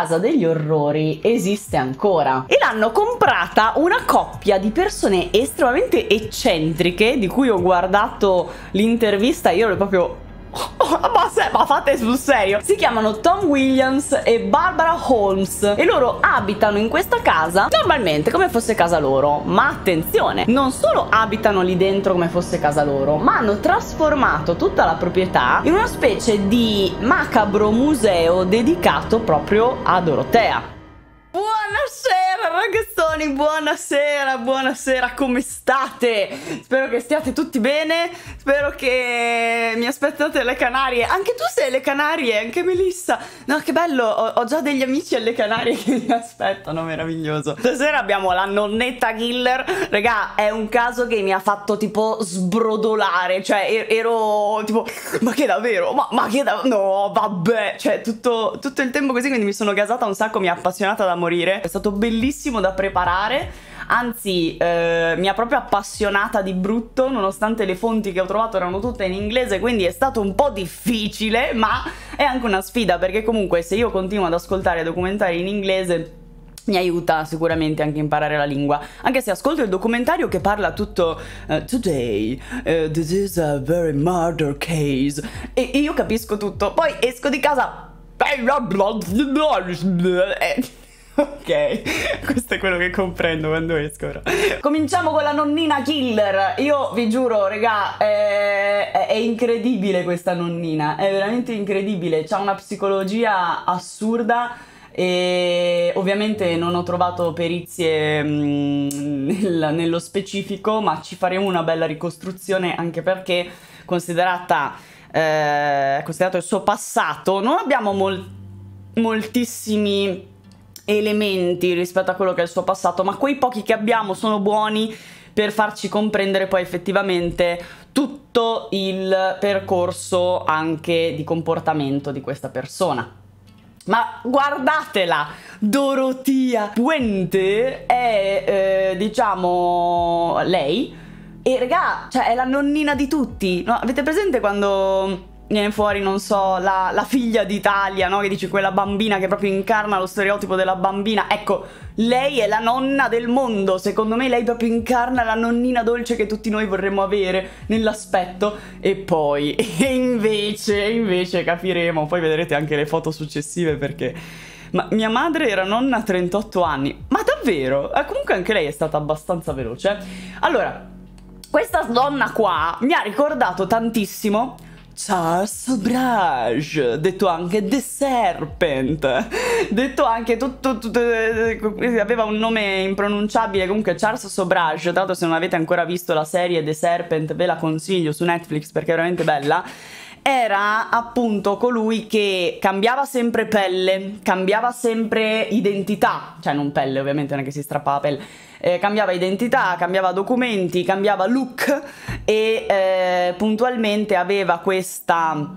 Casa degli Orrori esiste ancora e l'hanno comprata una coppia di persone estremamente eccentriche di cui ho guardato l'intervista, io l'ho proprio ma, se, ma fate sul serio Si chiamano Tom Williams e Barbara Holmes E loro abitano in questa casa Normalmente come fosse casa loro Ma attenzione Non solo abitano lì dentro come fosse casa loro Ma hanno trasformato tutta la proprietà In una specie di macabro museo dedicato proprio a Dorotea ragazzoni, buonasera, buonasera, come state? Spero che stiate tutti bene, spero che mi aspettate le Canarie. Anche tu sei alle Canarie, anche Melissa. No, che bello, ho, ho già degli amici alle Canarie che mi aspettano, meraviglioso. Stasera abbiamo la nonnetta killer. Regà, è un caso che mi ha fatto tipo sbrodolare, cioè ero tipo, ma che davvero? Ma, ma che davvero? No, vabbè, cioè tutto, tutto il tempo così, quindi mi sono gasata un sacco, mi ha appassionata da morire. È stato bellissimo tantissimo da preparare anzi eh, mi ha proprio appassionata di brutto nonostante le fonti che ho trovato erano tutte in inglese quindi è stato un po' difficile ma è anche una sfida perché comunque se io continuo ad ascoltare documentari in inglese mi aiuta sicuramente anche a imparare la lingua. Anche se ascolto il documentario che parla tutto uh, Today, uh, this is a very murder case. E, io capisco tutto. Poi esco di casa. Eh, ok, questo è quello che comprendo quando esco. Ora. Cominciamo con la nonnina killer. Io vi giuro, regà, eh, è, è, incredibile questa nonnina. È veramente incredibile. C'ha una psicologia assurda e ovviamente non ho trovato perizie mh, mm, nel, nello specifico, ma ci faremo una bella ricostruzione anche perché considerata eh, considerato il suo passato, non abbiamo mol moltissimi elementi rispetto a quello che è il suo passato, ma quei pochi che abbiamo sono buoni per farci comprendere poi effettivamente tutto il percorso anche di comportamento di questa persona. Ma guardatela, Dorotia Puente è, eh, diciamo, lei. E regà, cioè è la nonnina di tutti. No, avete presente quando viene fuori, non so, la, la figlia d'Italia, no? Che dici quella bambina che proprio incarna lo stereotipo della bambina. Ecco, lei è la nonna del mondo, secondo me lei proprio incarna la nonnina dolce che tutti noi vorremmo avere nell'aspetto. E poi, e invece, invece capiremo, poi vedrete anche le foto successive perché... Ma mia madre era nonna a 38 anni. Ma davvero? Eh, comunque anche lei è stata abbastanza veloce. Allora, questa donna qua mi ha ricordato tantissimo Charles Brage, detto anche The Serpent, detto anche tutto, tutto, eh, aveva un nome impronunciabile, comunque Charles Sobrage, tra l'altro se non avete ancora visto la serie The Serpent ve la consiglio su Netflix perché è veramente bella era appunto colui che cambiava sempre pelle, cambiava sempre identità, cioè non pelle ovviamente non è che si strappava la pelle, eh, cambiava identità, cambiava documenti, cambiava look e eh, puntualmente aveva questa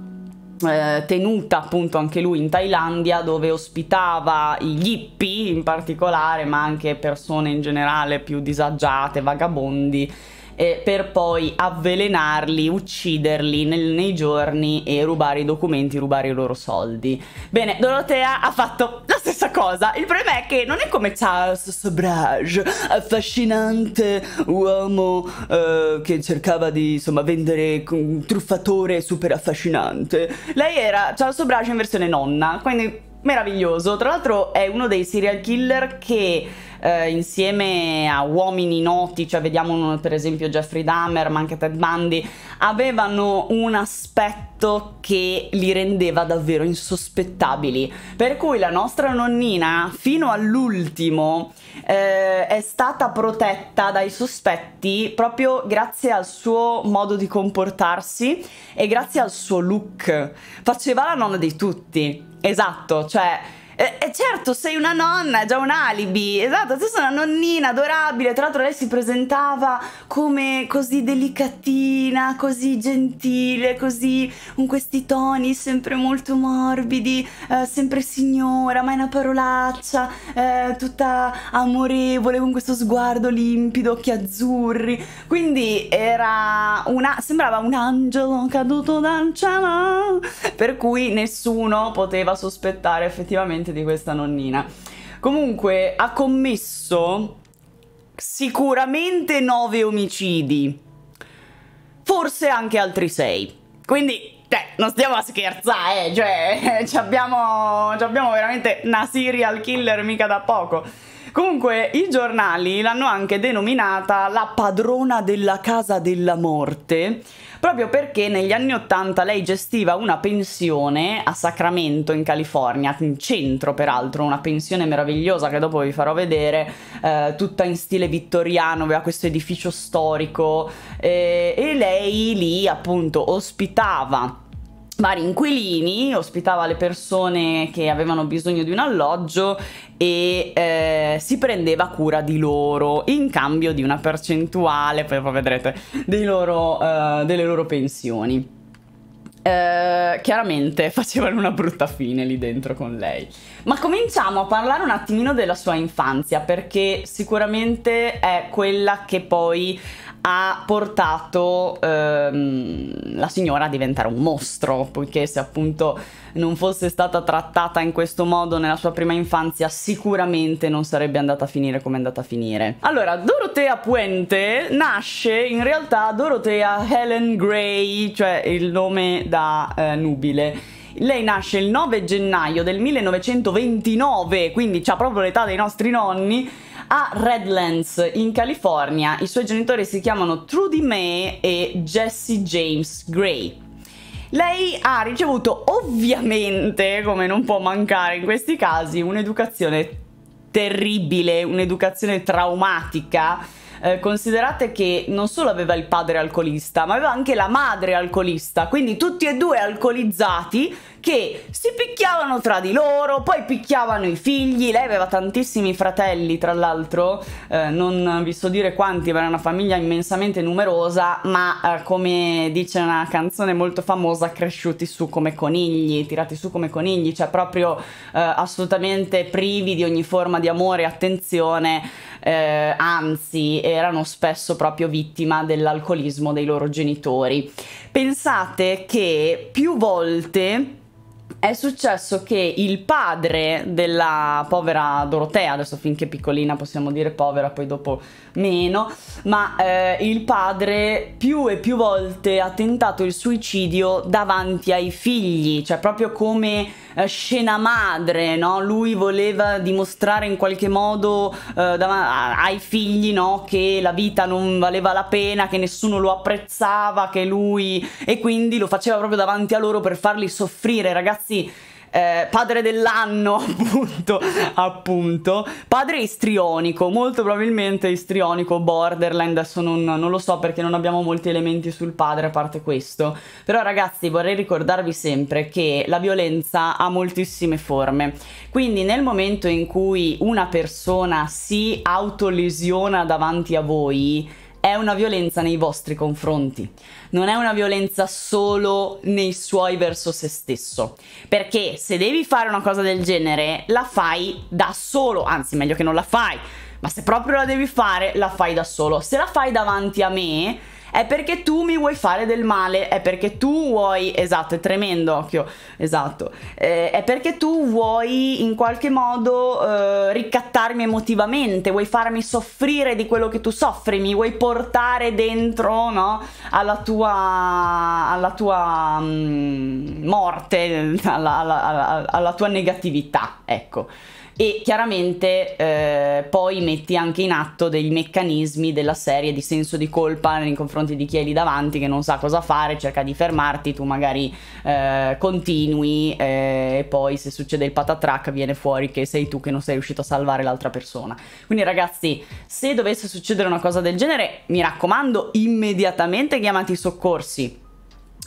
eh, tenuta appunto anche lui in Thailandia dove ospitava gli hippie in particolare ma anche persone in generale più disagiate, vagabondi eh, per poi avvelenarli, ucciderli nel, nei giorni e rubare i documenti, rubare i loro soldi. Bene, Dorotea ha fatto la stessa cosa. Il problema è che non è come Charles Sobrage, affascinante uomo eh, che cercava di insomma vendere un truffatore super affascinante. Lei era Charles Sobrage in versione nonna, quindi meraviglioso. Tra l'altro è uno dei serial killer che eh, insieme a uomini noti, cioè vediamo per esempio Jeffrey Dahmer, ma anche Ted Bundy, avevano un aspetto che li rendeva davvero insospettabili. Per cui la nostra nonnina, fino all'ultimo, eh, è stata protetta dai sospetti proprio grazie al suo modo di comportarsi e grazie al suo look. Faceva la nonna di tutti Esatto, cioè e, eh, eh, certo, sei una nonna, è già un alibi. Esatto, tu sei una nonnina adorabile. Tra l'altro lei si presentava come così delicatina, così gentile, così con questi toni sempre molto morbidi, eh, sempre signora, mai una parolaccia, eh, tutta amorevole con questo sguardo limpido, occhi azzurri. Quindi era una sembrava un angelo caduto dal cielo, per cui nessuno poteva sospettare effettivamente veramente di questa nonnina. Comunque ha commesso sicuramente nove omicidi, forse anche altri sei. Quindi cioè, non stiamo a scherzare, eh? cioè, ci abbiamo, ci abbiamo veramente una serial killer mica da poco. Comunque, i giornali l'hanno anche denominata la padrona della casa della morte, proprio perché negli anni 80 lei gestiva una pensione a Sacramento in California, in centro peraltro, una pensione meravigliosa che dopo vi farò vedere, eh, tutta in stile vittoriano, aveva questo edificio storico eh, e lei lì appunto ospitava vari inquilini, ospitava le persone che avevano bisogno di un alloggio e eh, si prendeva cura di loro in cambio di una percentuale, poi vedrete, loro, eh, delle loro pensioni. Eh, chiaramente facevano una brutta fine lì dentro con lei. Ma cominciamo a parlare un attimino della sua infanzia, perché sicuramente è quella che poi ha portato ehm, la signora a diventare un mostro, poiché se appunto non fosse stata trattata in questo modo nella sua prima infanzia, sicuramente non sarebbe andata a finire come è andata a finire. Allora, Dorotea Puente nasce in realtà Dorotea Helen Gray, cioè il nome da eh, nubile. Lei nasce il 9 gennaio del 1929, quindi ha proprio l'età dei nostri nonni a Redlands in California. I suoi genitori si chiamano Trudy May e Jesse James Gray. Lei ha ricevuto ovviamente, come non può mancare in questi casi, un'educazione terribile, un'educazione traumatica. Eh, considerate che non solo aveva il padre alcolista, ma aveva anche la madre alcolista, quindi tutti e due alcolizzati che si picchiavano tra di loro, poi picchiavano i figli, lei aveva tantissimi fratelli tra l'altro, eh, non vi so dire quanti, ma era una famiglia immensamente numerosa, ma eh, come dice una canzone molto famosa, cresciuti su come conigli, tirati su come conigli, cioè proprio eh, assolutamente privi di ogni forma di amore e attenzione, eh, anzi erano spesso proprio vittima dell'alcolismo dei loro genitori. Pensate che più volte è successo che il padre della povera Dorotea, adesso finché piccolina possiamo dire povera, poi dopo meno, ma eh, il padre più e più volte ha tentato il suicidio davanti ai figli, cioè proprio come eh, scena madre, no? Lui voleva dimostrare in qualche modo eh, ai figli, no? Che la vita non valeva la pena, che nessuno lo apprezzava, che lui... e quindi lo faceva proprio davanti a loro per farli soffrire, ragazzi ragazzi, eh, padre dell'anno, appunto, appunto, padre istrionico, molto probabilmente istrionico, borderline, adesso non, non, lo so perché non abbiamo molti elementi sul padre a parte questo, però ragazzi vorrei ricordarvi sempre che la violenza ha moltissime forme, quindi nel momento in cui una persona si autolesiona davanti a voi, è una violenza nei vostri confronti, non è una violenza solo nei suoi verso se stesso, perché se devi fare una cosa del genere la fai da solo, anzi meglio che non la fai, ma se proprio la devi fare la fai da solo, se la fai davanti a me è perché tu mi vuoi fare del male, è perché tu vuoi, esatto, è tremendo, occhio, esatto, eh, è perché tu vuoi in qualche modo eh, ricattarmi emotivamente, vuoi farmi soffrire di quello che tu soffri, mi vuoi portare dentro, no, alla tua, alla tua mh, mm, morte, alla, alla, alla, alla tua negatività, ecco e chiaramente eh, poi metti anche in atto dei meccanismi della serie di senso di colpa nei confronti di chi è lì davanti che non sa cosa fare, cerca di fermarti, tu magari eh, continui eh, e poi se succede il patatrack viene fuori che sei tu che non sei riuscito a salvare l'altra persona. Quindi ragazzi, se dovesse succedere una cosa del genere, mi raccomando, immediatamente chiamati i soccorsi,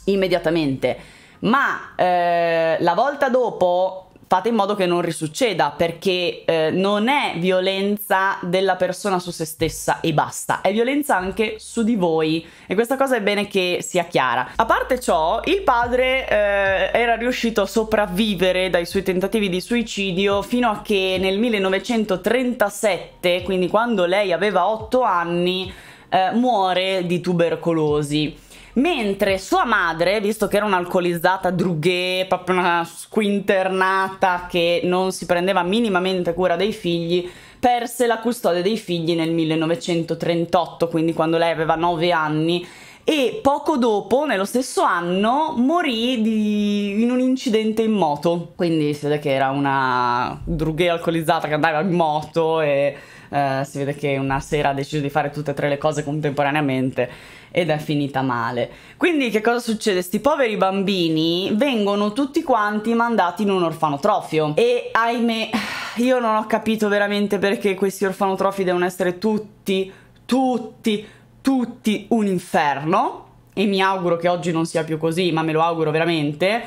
immediatamente. Ma eh, la volta dopo fate in modo che non risucceda perché eh, non è violenza della persona su se stessa e basta, è violenza anche su di voi e questa cosa è bene che sia chiara. A parte ciò, il padre eh, era riuscito a sopravvivere dai suoi tentativi di suicidio fino a che nel 1937, quindi quando lei aveva 8 anni, eh, muore di tubercolosi mentre sua madre, visto che era un'alcolizzata drughe, proprio una squinternata che non si prendeva minimamente cura dei figli, perse la custodia dei figli nel 1938, quindi quando lei aveva 9 anni e poco dopo, nello stesso anno, morì di... in un incidente in moto. Quindi si vede che era una drughe alcolizzata che andava in moto e eh, si vede che una sera ha deciso di fare tutte e tre le cose contemporaneamente ed è finita male. Quindi che cosa succede? Sti poveri bambini vengono tutti quanti mandati in un orfanotrofio e ahimè io non ho capito veramente perché questi orfanotrofi devono essere tutti, tutti, tutti un inferno e mi auguro che oggi non sia più così, ma me lo auguro veramente.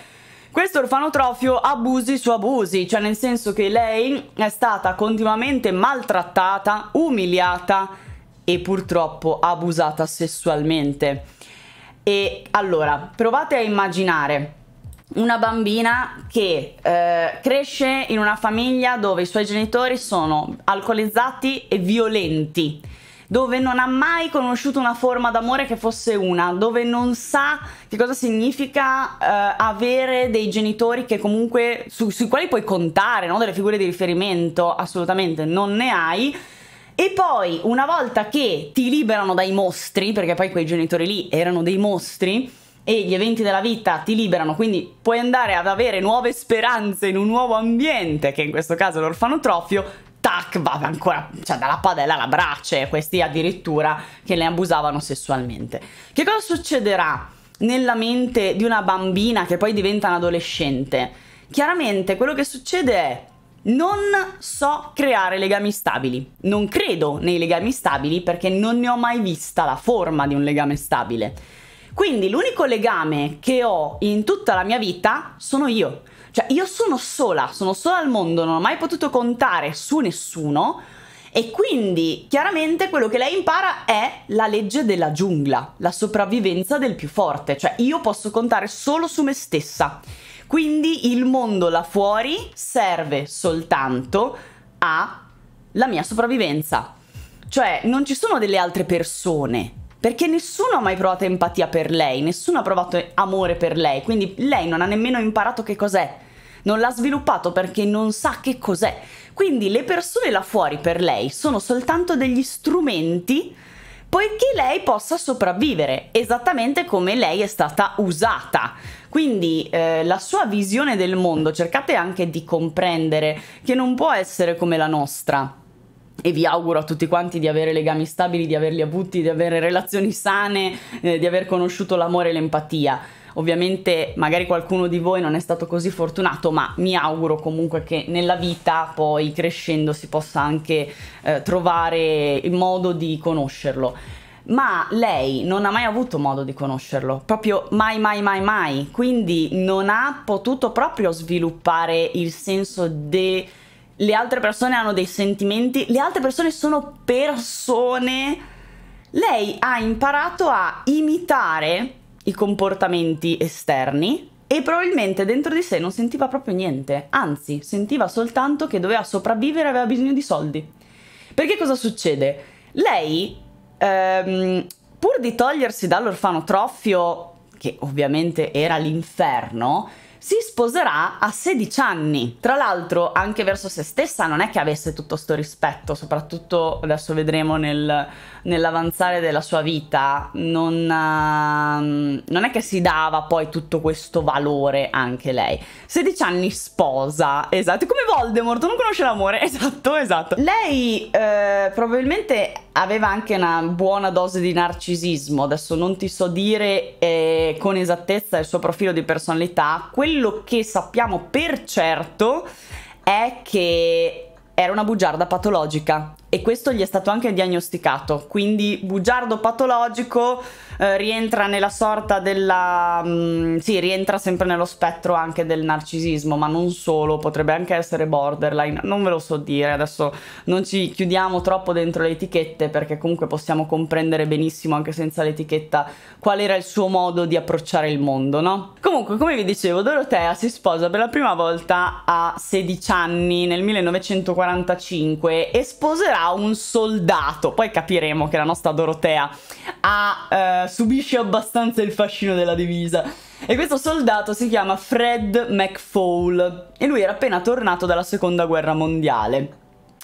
Questo orfanotrofio abusi su abusi, cioè nel senso che lei è stata continuamente maltrattata, umiliata, e purtroppo abusata sessualmente. E allora, provate a immaginare una bambina che eh, cresce in una famiglia dove i suoi genitori sono alcolizzati e violenti, dove non ha mai conosciuto una forma d'amore che fosse una, dove non sa che cosa significa eh, avere dei genitori che comunque su, sui quali puoi contare, no? delle figure di riferimento, assolutamente non ne hai e poi, una volta che ti liberano dai mostri, perché poi quei genitori lì erano dei mostri, e gli eventi della vita ti liberano, quindi puoi andare ad avere nuove speranze in un nuovo ambiente, che in questo caso è l'orfanotrofio, tac, va ancora, cioè dalla padella alla brace, questi addirittura che ne abusavano sessualmente. Che cosa succederà nella mente di una bambina che poi diventa un adolescente? Chiaramente quello che succede è non so creare legami stabili. Non credo nei legami stabili perché non ne ho mai vista la forma di un legame stabile. Quindi l'unico legame che ho in tutta la mia vita sono io. Cioè io sono sola, sono sola al mondo, non ho mai potuto contare su nessuno e quindi chiaramente quello che lei impara è la legge della giungla, la sopravvivenza del più forte, cioè io posso contare solo su me stessa. Quindi il mondo là fuori serve soltanto alla mia sopravvivenza. Cioè non ci sono delle altre persone perché nessuno ha mai provato empatia per lei, nessuno ha provato amore per lei, quindi lei non ha nemmeno imparato che cos'è, non l'ha sviluppato perché non sa che cos'è. Quindi le persone là fuori per lei sono soltanto degli strumenti poiché lei possa sopravvivere, esattamente come lei è stata usata. Quindi eh, la sua visione del mondo cercate anche di comprendere che non può essere come la nostra e vi auguro a tutti quanti di avere legami stabili, di averli avuti, di avere relazioni sane, eh, di aver conosciuto l'amore e l'empatia. Ovviamente magari qualcuno di voi non è stato così fortunato, ma mi auguro comunque che nella vita poi crescendo si possa anche eh, trovare il modo di conoscerlo ma lei non ha mai avuto modo di conoscerlo, proprio mai mai mai mai, quindi non ha potuto proprio sviluppare il senso de le altre persone hanno dei sentimenti, le altre persone sono persone. Lei ha imparato a imitare i comportamenti esterni e probabilmente dentro di sé non sentiva proprio niente, anzi sentiva soltanto che doveva sopravvivere e aveva bisogno di soldi. Perché cosa succede? Lei ehm, pur di togliersi dall'orfanotrofio, che ovviamente era l'inferno, si sposerà a 16 anni. Tra l'altro, anche verso se stessa non è che avesse tutto questo rispetto, soprattutto adesso vedremo nel nell'avanzare della sua vita non, ehm, non, è che si dava poi tutto questo valore anche lei. 16 anni sposa, esatto, come Voldemort, non conosce l'amore, esatto, esatto. Lei eh, probabilmente aveva anche una buona dose di narcisismo, adesso non ti so dire eh, con esattezza il suo profilo di personalità, quello che sappiamo per certo è che era una bugiarda patologica e questo gli è stato anche diagnosticato, quindi bugiardo patologico eh, rientra nella sorta della... Mh, mm, sì, rientra sempre nello spettro anche del narcisismo, ma non solo, potrebbe anche essere borderline, non ve lo so dire, adesso non ci chiudiamo troppo dentro le etichette perché comunque possiamo comprendere benissimo anche senza l'etichetta qual era il suo modo di approcciare il mondo, no? Comunque, come vi dicevo, Dorotea si sposa per la prima volta a 16 anni nel 1945 e sposerà sarà un soldato. Poi capiremo che la nostra Dorotea ha, eh, subisce abbastanza il fascino della divisa. E questo soldato si chiama Fred McFaul e lui era appena tornato dalla seconda guerra mondiale.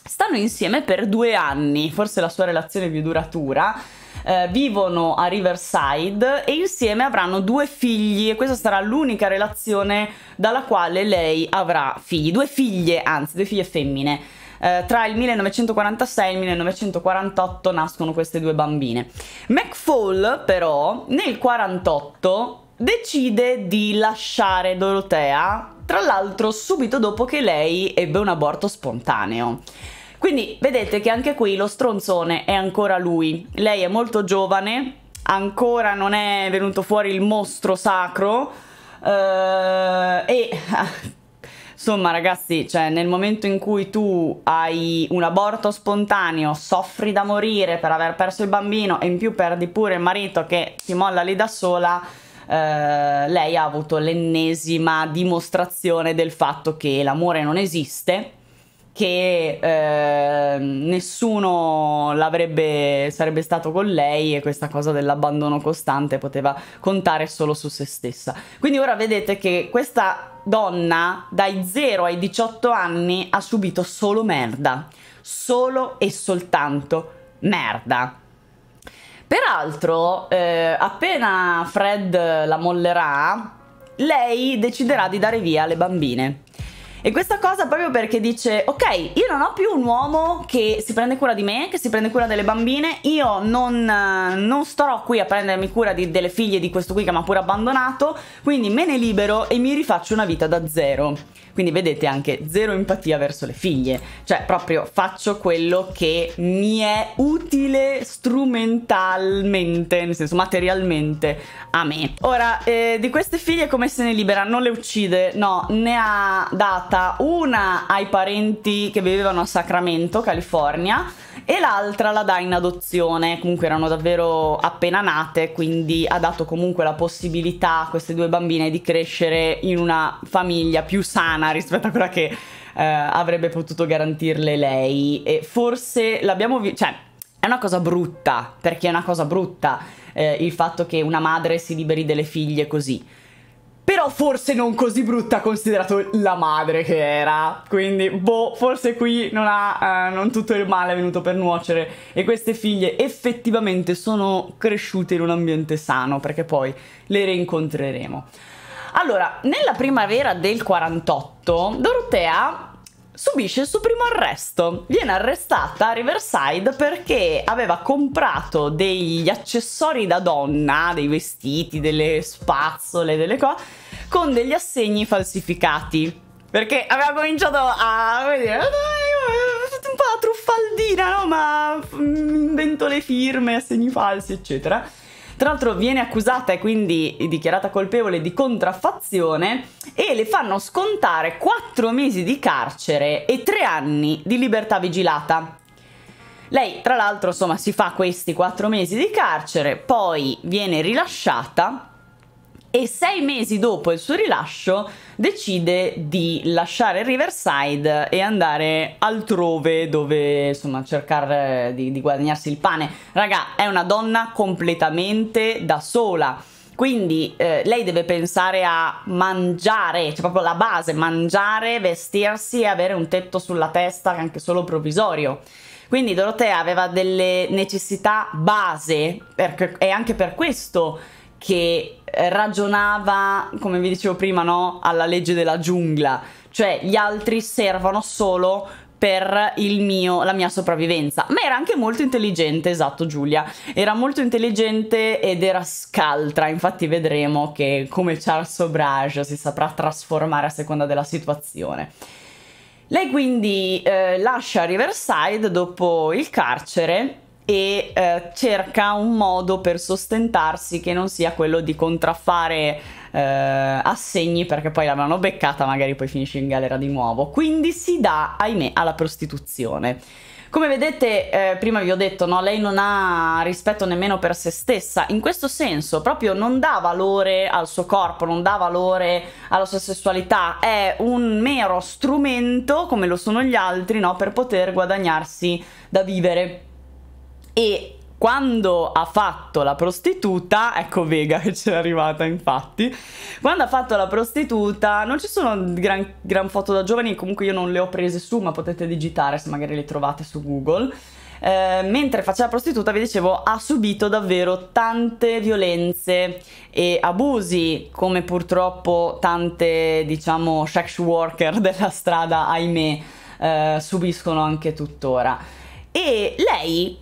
Stanno insieme per due anni, forse la sua relazione più duratura. Eh, vivono a Riverside e insieme avranno due figli e questa sarà l'unica relazione dalla quale lei avrà figli, due figlie, anzi due figlie femmine eh, tra il 1946 e il 1948 nascono queste due bambine. McFall però nel 1948 decide di lasciare Dorotea, tra l'altro subito dopo che lei ebbe un aborto spontaneo. Quindi vedete che anche qui lo stronzone è ancora lui. Lei è molto giovane, ancora non è venuto fuori il mostro sacro eh, e Insomma, ragazzi, cioè, nel momento in cui tu hai un aborto spontaneo, soffri da morire per aver perso il bambino e in più perdi pure il marito che ti molla lì da sola, eh, lei ha avuto l'ennesima dimostrazione del fatto che l'amore non esiste che eh, nessuno l'avrebbe sarebbe stato con lei e questa cosa dell'abbandono costante poteva contare solo su se stessa. Quindi ora vedete che questa donna dai 0 ai 18 anni ha subito solo merda, solo e soltanto merda. Peraltro, eh, appena Fred la mollerà, lei deciderà di dare via le bambine e questa cosa proprio perché dice, ok, io non ho più un uomo che si prende cura di me, che si prende cura delle bambine, io non, non starò qui a prendermi cura di, delle figlie di questo qui che mi ha pure abbandonato, quindi me ne libero e mi rifaccio una vita da zero. Quindi vedete anche zero empatia verso le figlie, cioè proprio faccio quello che mi è utile strumentalmente, nel senso materialmente, a me. Ora, eh, di queste figlie come se ne libera? Non le uccide, no, ne ha data una ai parenti che vivevano a Sacramento, California, e l'altra la dà in adozione, comunque erano davvero appena nate, quindi ha dato comunque la possibilità a queste due bambine di crescere in una famiglia più sana rispetto a quella che eh, avrebbe potuto garantirle lei e forse l'abbiamo visto, cioè è una cosa brutta, perché è una cosa brutta eh, il fatto che una madre si liberi delle figlie così però forse non così brutta considerato la madre che era. Quindi, boh, forse qui non ha eh, non tutto il male è venuto per nuocere. E queste figlie effettivamente sono cresciute in un ambiente sano, perché poi le rincontreremo. Allora, nella primavera del 48, Dorotea subisce il suo primo arresto. Viene arrestata a Riverside perché aveva comprato degli accessori da donna, dei vestiti, delle spazzole, delle cose, con degli assegni falsificati. Perché aveva cominciato a, come dire, fate ah, un po' la truffaldina, no? Ma mm, invento le firme, assegni falsi, eccetera tra l'altro viene accusata e quindi dichiarata colpevole di contraffazione e le fanno scontare 4 mesi di carcere e 3 anni di libertà vigilata. Lei, tra l'altro, insomma, si fa questi 4 mesi di carcere, poi viene rilasciata e sei mesi dopo il suo rilascio decide di lasciare Riverside e andare altrove dove insomma cercare di, di guadagnarsi il pane. Raga, è una donna completamente da sola. Quindi eh, lei deve pensare a mangiare, cioè proprio la base, mangiare, vestirsi e avere un tetto sulla testa anche solo provvisorio. Quindi Dorotea aveva delle necessità base perché, e anche per questo che eh, ragionava, come vi dicevo prima, no? alla legge della giungla, cioè gli altri servono solo per mio, la mia sopravvivenza. Ma era anche molto intelligente, esatto Giulia, era molto intelligente ed era scaltra, infatti vedremo che come Charles Sobrage si saprà trasformare a seconda della situazione. Lei quindi eh, lascia Riverside dopo il carcere e eh, cerca un modo per sostentarsi che non sia quello di contraffare eh, assegni perché poi l'avranno beccata, magari poi finisce in galera di nuovo. Quindi si dà, ahimè, alla prostituzione. Come vedete, eh, prima vi ho detto, no, lei non ha rispetto nemmeno per se stessa, in questo senso proprio non dà valore al suo corpo, non dà valore alla sua sessualità, è un mero strumento, come lo sono gli altri, no, per poter guadagnarsi da vivere e quando ha fatto la prostituta, ecco Vega che c'è arrivata infatti, quando ha fatto la prostituta non ci sono gran, gran foto da giovani, comunque io non le ho prese su, ma potete digitare se magari le trovate su Google. Eh, mentre faceva prostituta, vi dicevo, ha subito davvero tante violenze e abusi, come purtroppo tante, diciamo, sex worker della strada, ahimè, eh, subiscono anche tuttora. E lei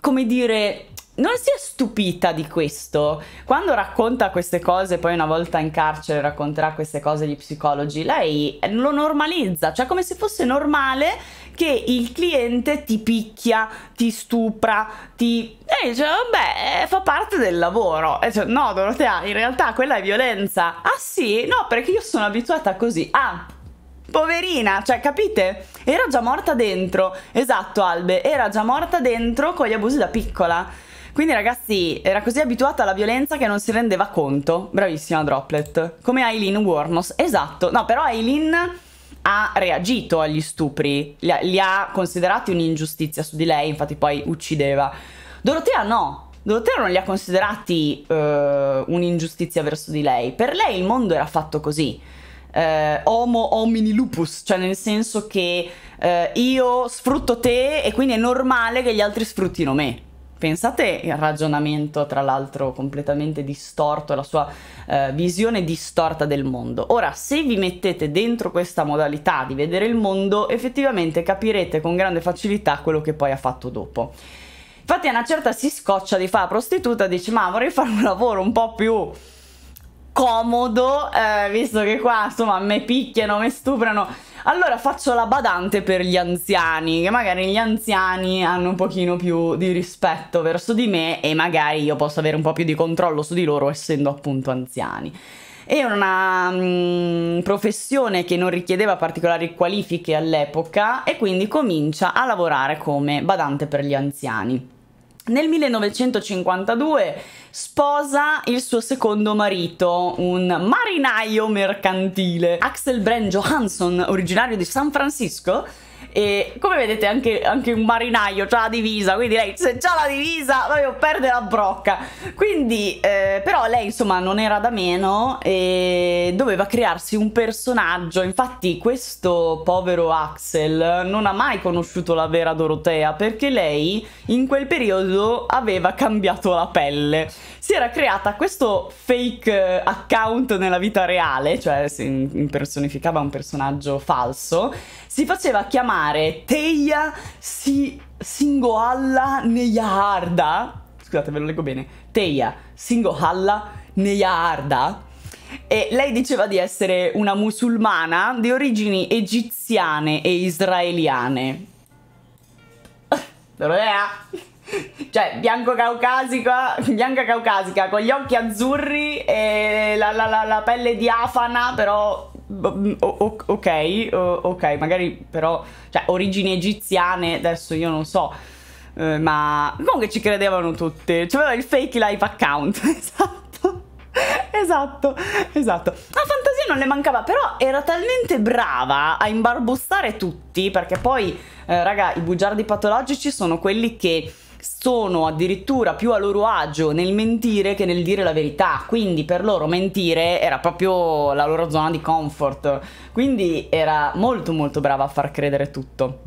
come dire, non si è stupita di questo. Quando racconta queste cose, poi una volta in carcere racconterà queste cose agli psicologi, lei lo normalizza, cioè come se fosse normale che il cliente ti picchia, ti stupra, ti... E dice, vabbè, eh, fa parte del lavoro. E dice, no, Dorotea, in realtà quella è violenza. Ah sì? No, perché io sono abituata così. Ah, Poverina, cioè capite? Era già morta dentro, esatto Albe, era già morta dentro con gli abusi da piccola. Quindi ragazzi, era così abituata alla violenza che non si rendeva conto. Bravissima Droplet. Come Aileen Warnos, esatto. No, però Aileen ha reagito agli stupri, li ha, li ha considerati un'ingiustizia su di lei, infatti poi uccideva. Dorotea no, Dorotea non li ha considerati uh, un'ingiustizia verso di lei, per lei il mondo era fatto così eh, homo homini lupus, cioè nel senso che eh, io sfrutto te e quindi è normale che gli altri sfruttino me. Pensate al ragionamento, tra l'altro, completamente distorto, la sua eh, visione distorta del mondo. Ora, se vi mettete dentro questa modalità di vedere il mondo, effettivamente capirete con grande facilità quello che poi ha fatto dopo. Infatti, a una certa si scoccia di fare prostituta, dice: Ma vorrei fare un lavoro un po' più comodo, eh, visto che qua insomma mi picchiano, mi stuprano, allora faccio la badante per gli anziani, che magari gli anziani hanno un pochino più di rispetto verso di me e magari io posso avere un po' più di controllo su di loro essendo appunto anziani. È una mh, mm, professione che non richiedeva particolari qualifiche all'epoca e quindi comincia a lavorare come badante per gli anziani. Nel 1952 sposa il suo secondo marito, un marinaio mercantile. Axel Brand Johansson, originario di San Francisco, e come vedete anche, anche un marinaio ha la divisa, quindi lei se ha la divisa proprio perde la brocca. Quindi, eh, però lei insomma non era da meno e doveva crearsi un personaggio. Infatti questo povero Axel non ha mai conosciuto la vera Dorotea perché lei in quel periodo aveva cambiato la pelle. Si era creata questo fake eh, account nella vita reale, cioè si impersonificava un personaggio falso, si faceva chiamare mare, Teia si singoalla neyaarda, scusate ve lo leggo bene, Teia singoalla neyaarda, e lei diceva di essere una musulmana di origini egiziane e israeliane. Dorotea! Cioè, bianco caucasica, bianca caucasica con gli occhi azzurri e la, la, la, la pelle diafana, però Mm, ok, ok, magari però, cioè, origini egiziane, adesso io non so, eh, ma comunque ci credevano tutte, c'era il fake live account, esatto, esatto, esatto. La fantasia non le mancava, però era talmente brava a imbarbustare tutti, perché poi, eh, raga, i bugiardi patologici sono quelli che sono addirittura più a loro agio nel mentire che nel dire la verità, quindi per loro mentire era proprio la loro zona di comfort, quindi era molto molto brava a far credere tutto.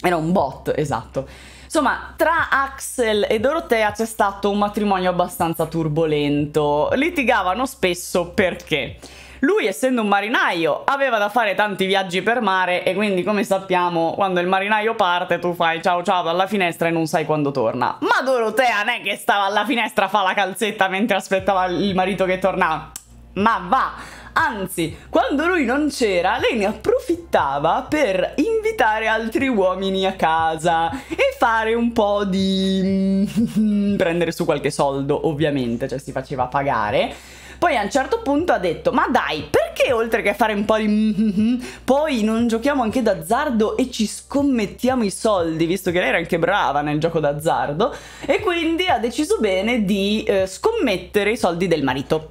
Era un bot, esatto. Insomma, tra Axel e Dorotea c'è stato un matrimonio abbastanza turbolento. Litigavano spesso perché? Lui essendo un marinaio aveva da fare tanti viaggi per mare e quindi come sappiamo quando il marinaio parte tu fai ciao ciao dalla finestra e non sai quando torna. Ma Dorotea non è che stava alla finestra a fa la calzetta mentre aspettava il marito che tornava. Ma va! Anzi, quando lui non c'era, lei ne approfittava per invitare altri uomini a casa e fare un po' di... Mm, prendere su qualche soldo, ovviamente, cioè si faceva pagare poi a un certo punto ha detto ma dai perché oltre che fare un po' di poi non giochiamo anche d'azzardo e ci scommettiamo i soldi visto che lei era anche brava nel gioco d'azzardo e quindi ha deciso bene di eh, scommettere i soldi del marito.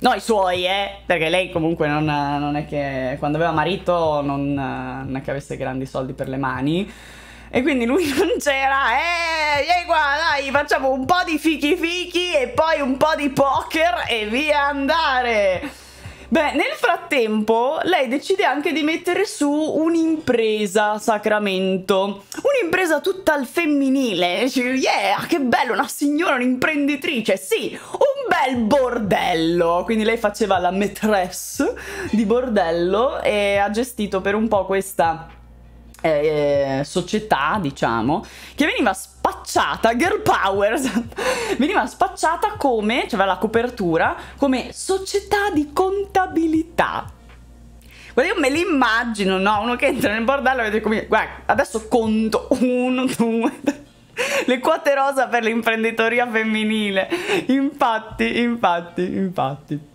No, i suoi, eh, perché lei comunque non, non è che quando aveva marito non, non è che avesse grandi soldi per le mani. E quindi lui non c'era. Eh, vieni qua, dai, facciamo un po' di fichi fichi e poi un po' di poker e via andare. Beh, nel frattempo lei decide anche di mettere su un'impresa Sacramento. Un'impresa tutta al femminile. Yeah, che bello, una signora, un'imprenditrice. Sì, un bel bordello. Quindi lei faceva la maîtresse di bordello e ha gestito per un po' questa eh, società, diciamo, che veniva spacciata, girl power, veniva spacciata come, cioè la copertura, come società di contabilità. Guarda, io me li immagino, no? Uno che entra nel bordello e vede come... Guarda, adesso conto uno, due, tre le quote rosa per l'imprenditoria femminile. Infatti, infatti, infatti.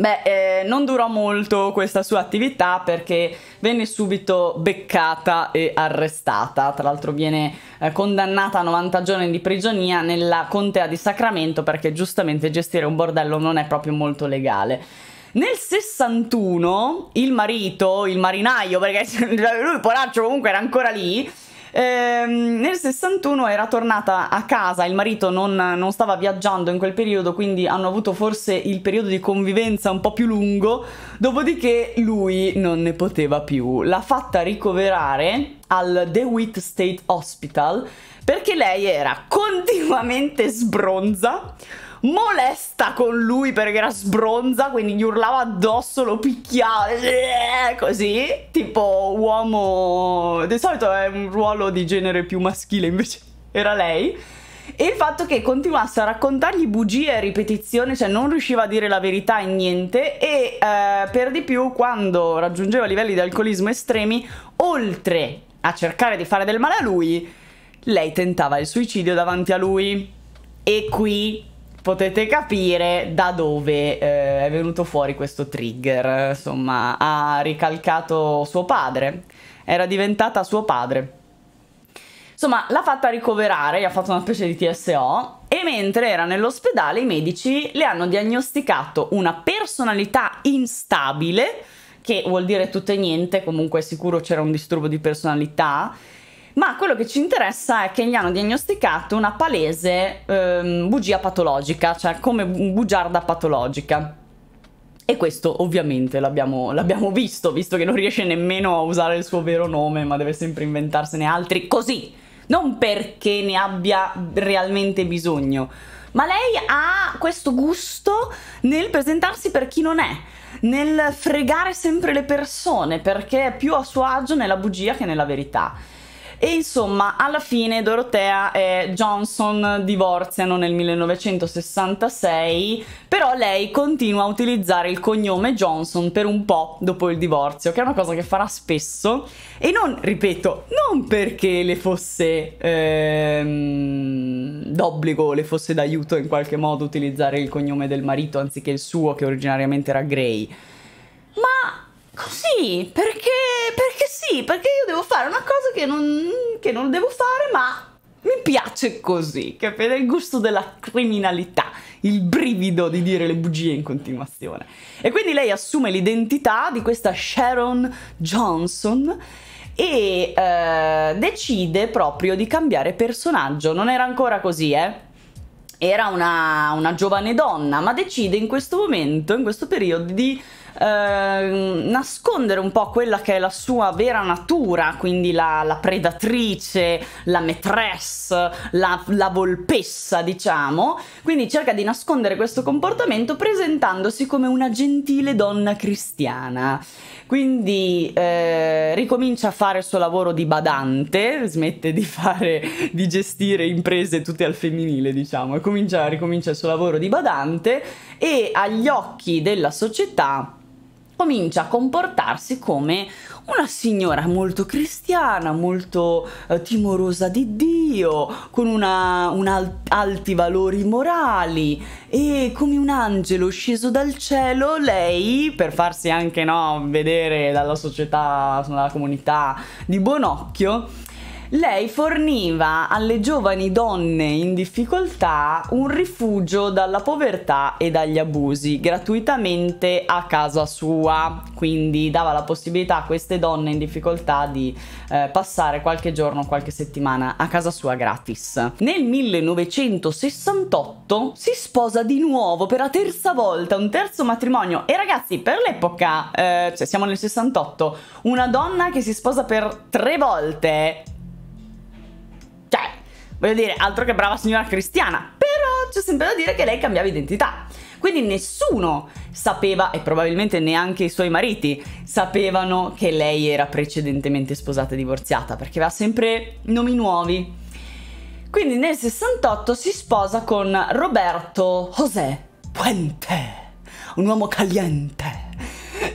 Beh, eh, non durò molto questa sua attività perché venne subito beccata e arrestata. Tra l'altro viene eh, condannata a 90 giorni di prigionia nella contea di Sacramento perché giustamente gestire un bordello non è proprio molto legale. Nel 61 il marito, il marinaio, perché lui poraccio comunque era ancora lì, Ehm, nel 61 era tornata a casa, il marito non, non stava viaggiando in quel periodo, quindi hanno avuto forse il periodo di convivenza un po' più lungo, dopodiché lui non ne poteva più. L'ha fatta ricoverare al DeWitt State Hospital perché lei era continuamente sbronza molesta con lui perché era sbronza, quindi gli urlava addosso, lo picchiava, eh, così, tipo uomo, di solito è un ruolo di genere più maschile invece, era lei. E il fatto che continuasse a raccontargli bugie a ripetizione, cioè non riusciva a dire la verità in niente e eh, per di più quando raggiungeva livelli di alcolismo estremi, oltre a cercare di fare del male a lui, lei tentava il suicidio davanti a lui. E qui potete capire da dove eh, è venuto fuori questo trigger. Insomma, ha ricalcato suo padre. Era diventata suo padre. Insomma, l'ha fatta ricoverare, gli ha fatto una specie di TSO e mentre era nell'ospedale i medici le hanno diagnosticato una personalità instabile, che vuol dire tutto e niente, comunque sicuro c'era un disturbo di personalità, ma quello che ci interessa è che gli hanno diagnosticato una palese ehm, bugia patologica, cioè come bugiarda patologica. E questo ovviamente l'abbiamo, visto, visto che non riesce nemmeno a usare il suo vero nome, ma deve sempre inventarsene altri così. Non perché ne abbia realmente bisogno, ma lei ha questo gusto nel presentarsi per chi non è, nel fregare sempre le persone, perché è più a suo agio nella bugia che nella verità e insomma alla fine Dorotea e Johnson divorziano nel 1966 però lei continua a utilizzare il cognome Johnson per un po' dopo il divorzio che è una cosa che farà spesso e non, ripeto, non perché le fosse ehm, d'obbligo, le fosse d'aiuto in qualche modo utilizzare il cognome del marito anziché il suo che originariamente era Gray ma Così, ecco. perché, perché sì, perché io devo fare una cosa che non, che non devo fare, ma mi piace così, capite? Il gusto della criminalità, il brivido di dire le bugie in continuazione. E quindi lei assume l'identità di questa Sharon Johnson e eh, decide proprio di cambiare personaggio. Non era ancora così, eh? Era una, una giovane donna, ma decide in questo momento, in questo periodo, di Ehm, nascondere un po' quella che è la sua vera natura, quindi la, la predatrice, la maîtresse, la, la volpessa, diciamo. Quindi cerca di nascondere questo comportamento presentandosi come una gentile donna cristiana. Quindi eh, ricomincia a fare il suo lavoro di badante, smette di fare, di gestire imprese tutte al femminile, diciamo, e comincia, ricomincia il suo lavoro di badante e agli occhi della società comincia a comportarsi come una signora molto cristiana, molto eh, timorosa di Dio, con una, un alt alti valori morali e come un angelo sceso dal cielo, lei, per farsi anche no, vedere dalla società, dalla comunità di buon occhio, lei forniva alle giovani donne in difficoltà un rifugio dalla povertà e dagli abusi gratuitamente a casa sua, quindi dava la possibilità a queste donne in difficoltà di eh, passare qualche giorno, qualche settimana a casa sua gratis. Nel 1968 si sposa di nuovo per la terza volta, un terzo matrimonio e ragazzi per l'epoca, eh, cioè siamo nel 68, una donna che si sposa per tre volte cioè, voglio dire, altro che brava signora cristiana. Però c'è sempre da dire che lei cambiava identità. Quindi nessuno sapeva, e probabilmente neanche i suoi mariti, sapevano che lei era precedentemente sposata e divorziata, perché aveva sempre nomi nuovi. Quindi nel 68 si sposa con Roberto José Puente, un uomo caliente.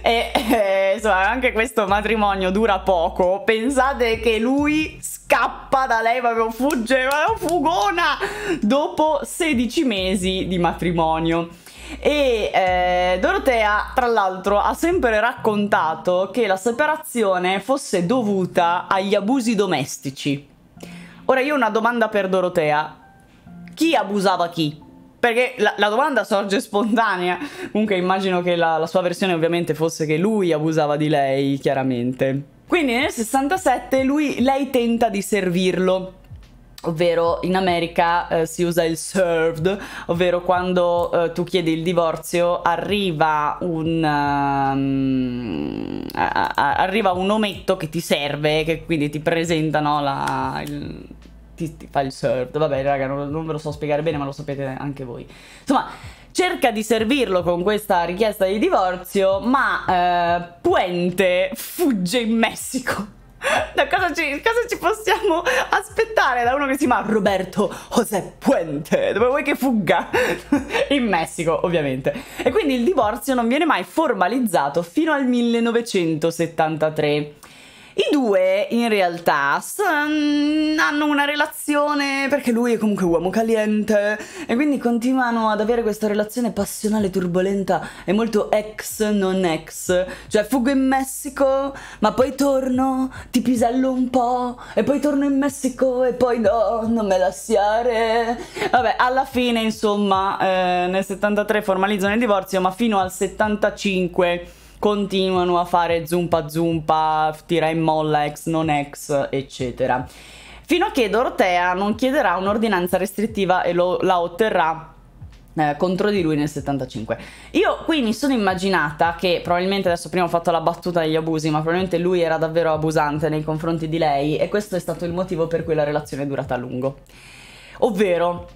E eh, insomma, anche questo matrimonio dura poco. Pensate che lui scappa da lei, proprio fugge, ma fugona, dopo 16 mesi di matrimonio. E eh, Dorotea, tra l'altro, ha sempre raccontato che la separazione fosse dovuta agli abusi domestici. Ora io ho una domanda per Dorotea. Chi abusava chi? Perché la, la domanda sorge spontanea. Comunque immagino che la, la sua versione ovviamente fosse che lui abusava di lei, chiaramente. Quindi nel 67 lui, lei tenta di servirlo ovvero in America eh, si usa il served, ovvero quando eh, tu chiedi il divorzio arriva un, um, a, a, arriva un ometto che ti serve, che quindi ti presentano la... Il, ti, ti fa il served, vabbè raga non, non ve lo so spiegare bene ma lo sapete anche voi. Insomma, cerca di servirlo con questa richiesta di divorzio, ma eh, Puente fugge in Messico. Da cosa ci, cosa ci, possiamo aspettare da uno che si chiama Roberto José Puente? Dove vuoi che fugga? In Messico, ovviamente. E quindi il divorzio non viene mai formalizzato fino al 1973. I due in realtà hanno una relazione perché lui è comunque uomo caliente e quindi continuano ad avere questa relazione passionale turbolenta e molto ex non ex, cioè fugo in Messico ma poi torno, ti pisello un po' e poi torno in Messico e poi no, non me lasciare. Vabbè, alla fine insomma eh, nel 73 formalizzano il divorzio ma fino al 75 continuano a fare zumpa zumpa, tira in molla, ex non ex, eccetera. Fino a che Dorotea non chiederà un'ordinanza restrittiva e lo, la otterrà eh, contro di lui nel 75. Io qui mi sono immaginata che probabilmente adesso prima ho fatto la battuta degli abusi, ma probabilmente lui era davvero abusante nei confronti di lei e questo è stato il motivo per cui la relazione è durata a lungo. Ovvero,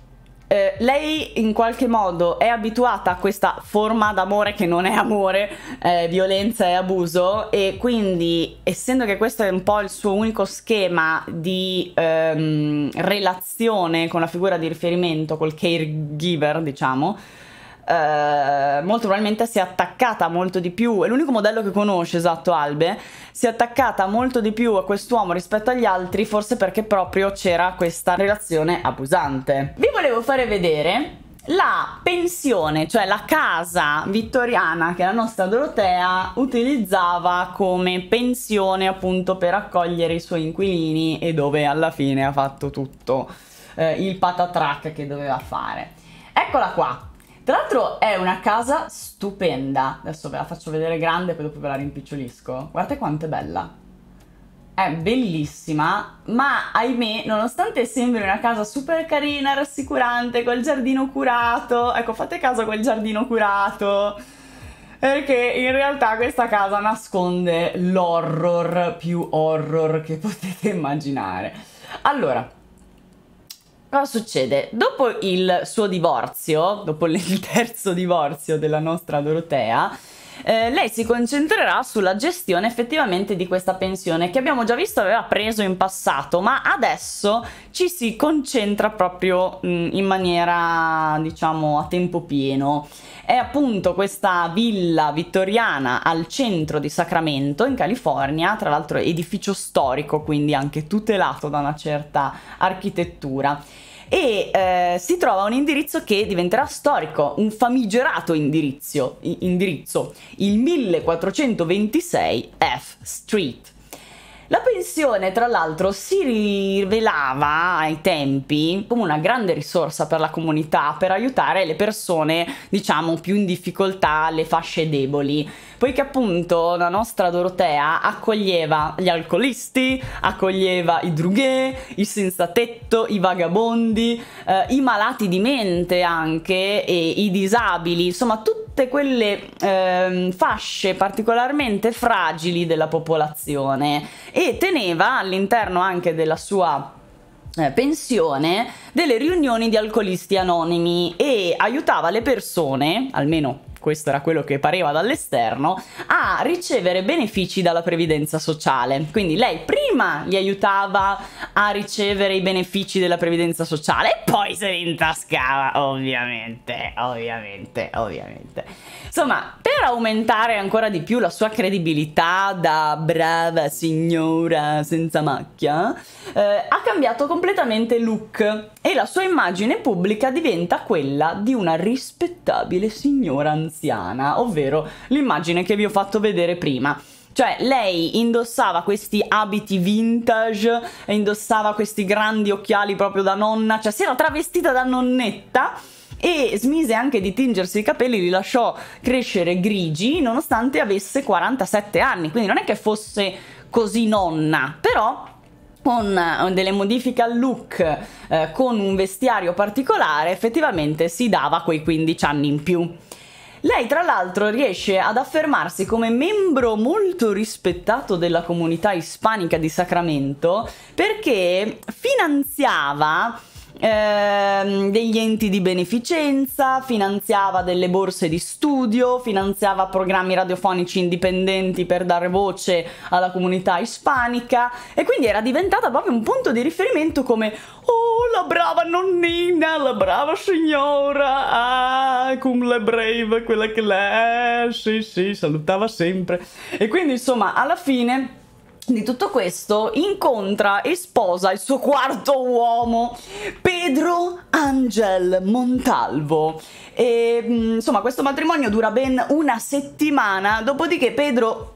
eh, lei in qualche modo è abituata a questa forma d'amore che non è amore, eh, violenza e abuso e quindi essendo che questo è un po' il suo unico schema di ehm, relazione con la figura di riferimento, col caregiver diciamo, eh, molto probabilmente si è attaccata molto di più, è l'unico modello che conosce, esatto Albe, si è attaccata molto di più a quest'uomo rispetto agli altri, forse perché proprio c'era questa relazione abusante. Vi volevo fare vedere la pensione, cioè la casa vittoriana che la nostra Dorotea utilizzava come pensione appunto per accogliere i suoi inquilini e dove alla fine ha fatto tutto eh, il patatrack che doveva fare. Eccola qua, tra l'altro è una casa stupenda. Adesso ve la faccio vedere grande, poi dopo ve la rimpicciolisco. Guardate quanto è bella. È bellissima, ma ahimè, nonostante sembri una casa super carina, rassicurante, col giardino curato, ecco, fate caso col giardino curato, perché in realtà questa casa nasconde l'horror più horror che potete immaginare. Allora, Cosa succede? Dopo il suo divorzio, dopo il terzo divorzio della nostra Dorotea, eh, lei si concentrerà sulla gestione effettivamente di questa pensione che abbiamo già visto aveva preso in passato, ma adesso ci si concentra proprio mh, in maniera diciamo a tempo pieno. È appunto questa villa vittoriana al centro di Sacramento in California, tra l'altro edificio storico, quindi anche tutelato da una certa architettura e eh, si trova un indirizzo che diventerà storico, un famigerato indirizzo, indirizzo il 1426 F Street. La pensione, tra l'altro, si rivelava ai tempi come una grande risorsa per la comunità per aiutare le persone, diciamo, più in difficoltà, le fasce deboli poiché appunto la nostra Dorotea accoglieva gli alcolisti, accoglieva i drughe, i senza tetto, i vagabondi, eh, i malati di mente anche, e i disabili, insomma tutte quelle eh, fasce particolarmente fragili della popolazione e teneva all'interno anche della sua eh, pensione delle riunioni di alcolisti anonimi e aiutava le persone, almeno questo era quello che pareva dall'esterno, a ricevere benefici dalla previdenza sociale. Quindi lei prima gli aiutava a ricevere i benefici della previdenza sociale e poi se li intascava, ovviamente, ovviamente, ovviamente. Insomma, per aumentare ancora di più la sua credibilità da brava signora senza macchia, eh, ha cambiato completamente look e la sua immagine pubblica diventa quella di una rispettabile signora anziana anziana, ovvero l'immagine che vi ho fatto vedere prima. Cioè, lei indossava questi abiti vintage, indossava questi grandi occhiali proprio da nonna, cioè si era travestita da nonnetta e smise anche di tingersi i capelli, li lasciò crescere grigi nonostante avesse 47 anni, quindi non è che fosse così nonna, però con eh, delle modifiche al look, eh, con un vestiario particolare, effettivamente si dava quei 15 anni in più. Lei tra l'altro riesce ad affermarsi come membro molto rispettato della comunità ispanica di Sacramento perché finanziava eh, degli enti di beneficenza, finanziava delle borse di studio, finanziava programmi radiofonici indipendenti per dare voce alla comunità ispanica e quindi era diventata proprio un punto di riferimento come oh la brava nonnina, la brava signora, ah cum le brave quella che lei, sì sì, salutava sempre e quindi insomma alla fine di tutto questo incontra e sposa il suo quarto uomo, Pedro Angel Montalvo. E, mm, insomma, questo matrimonio dura ben una settimana, dopodiché Pedro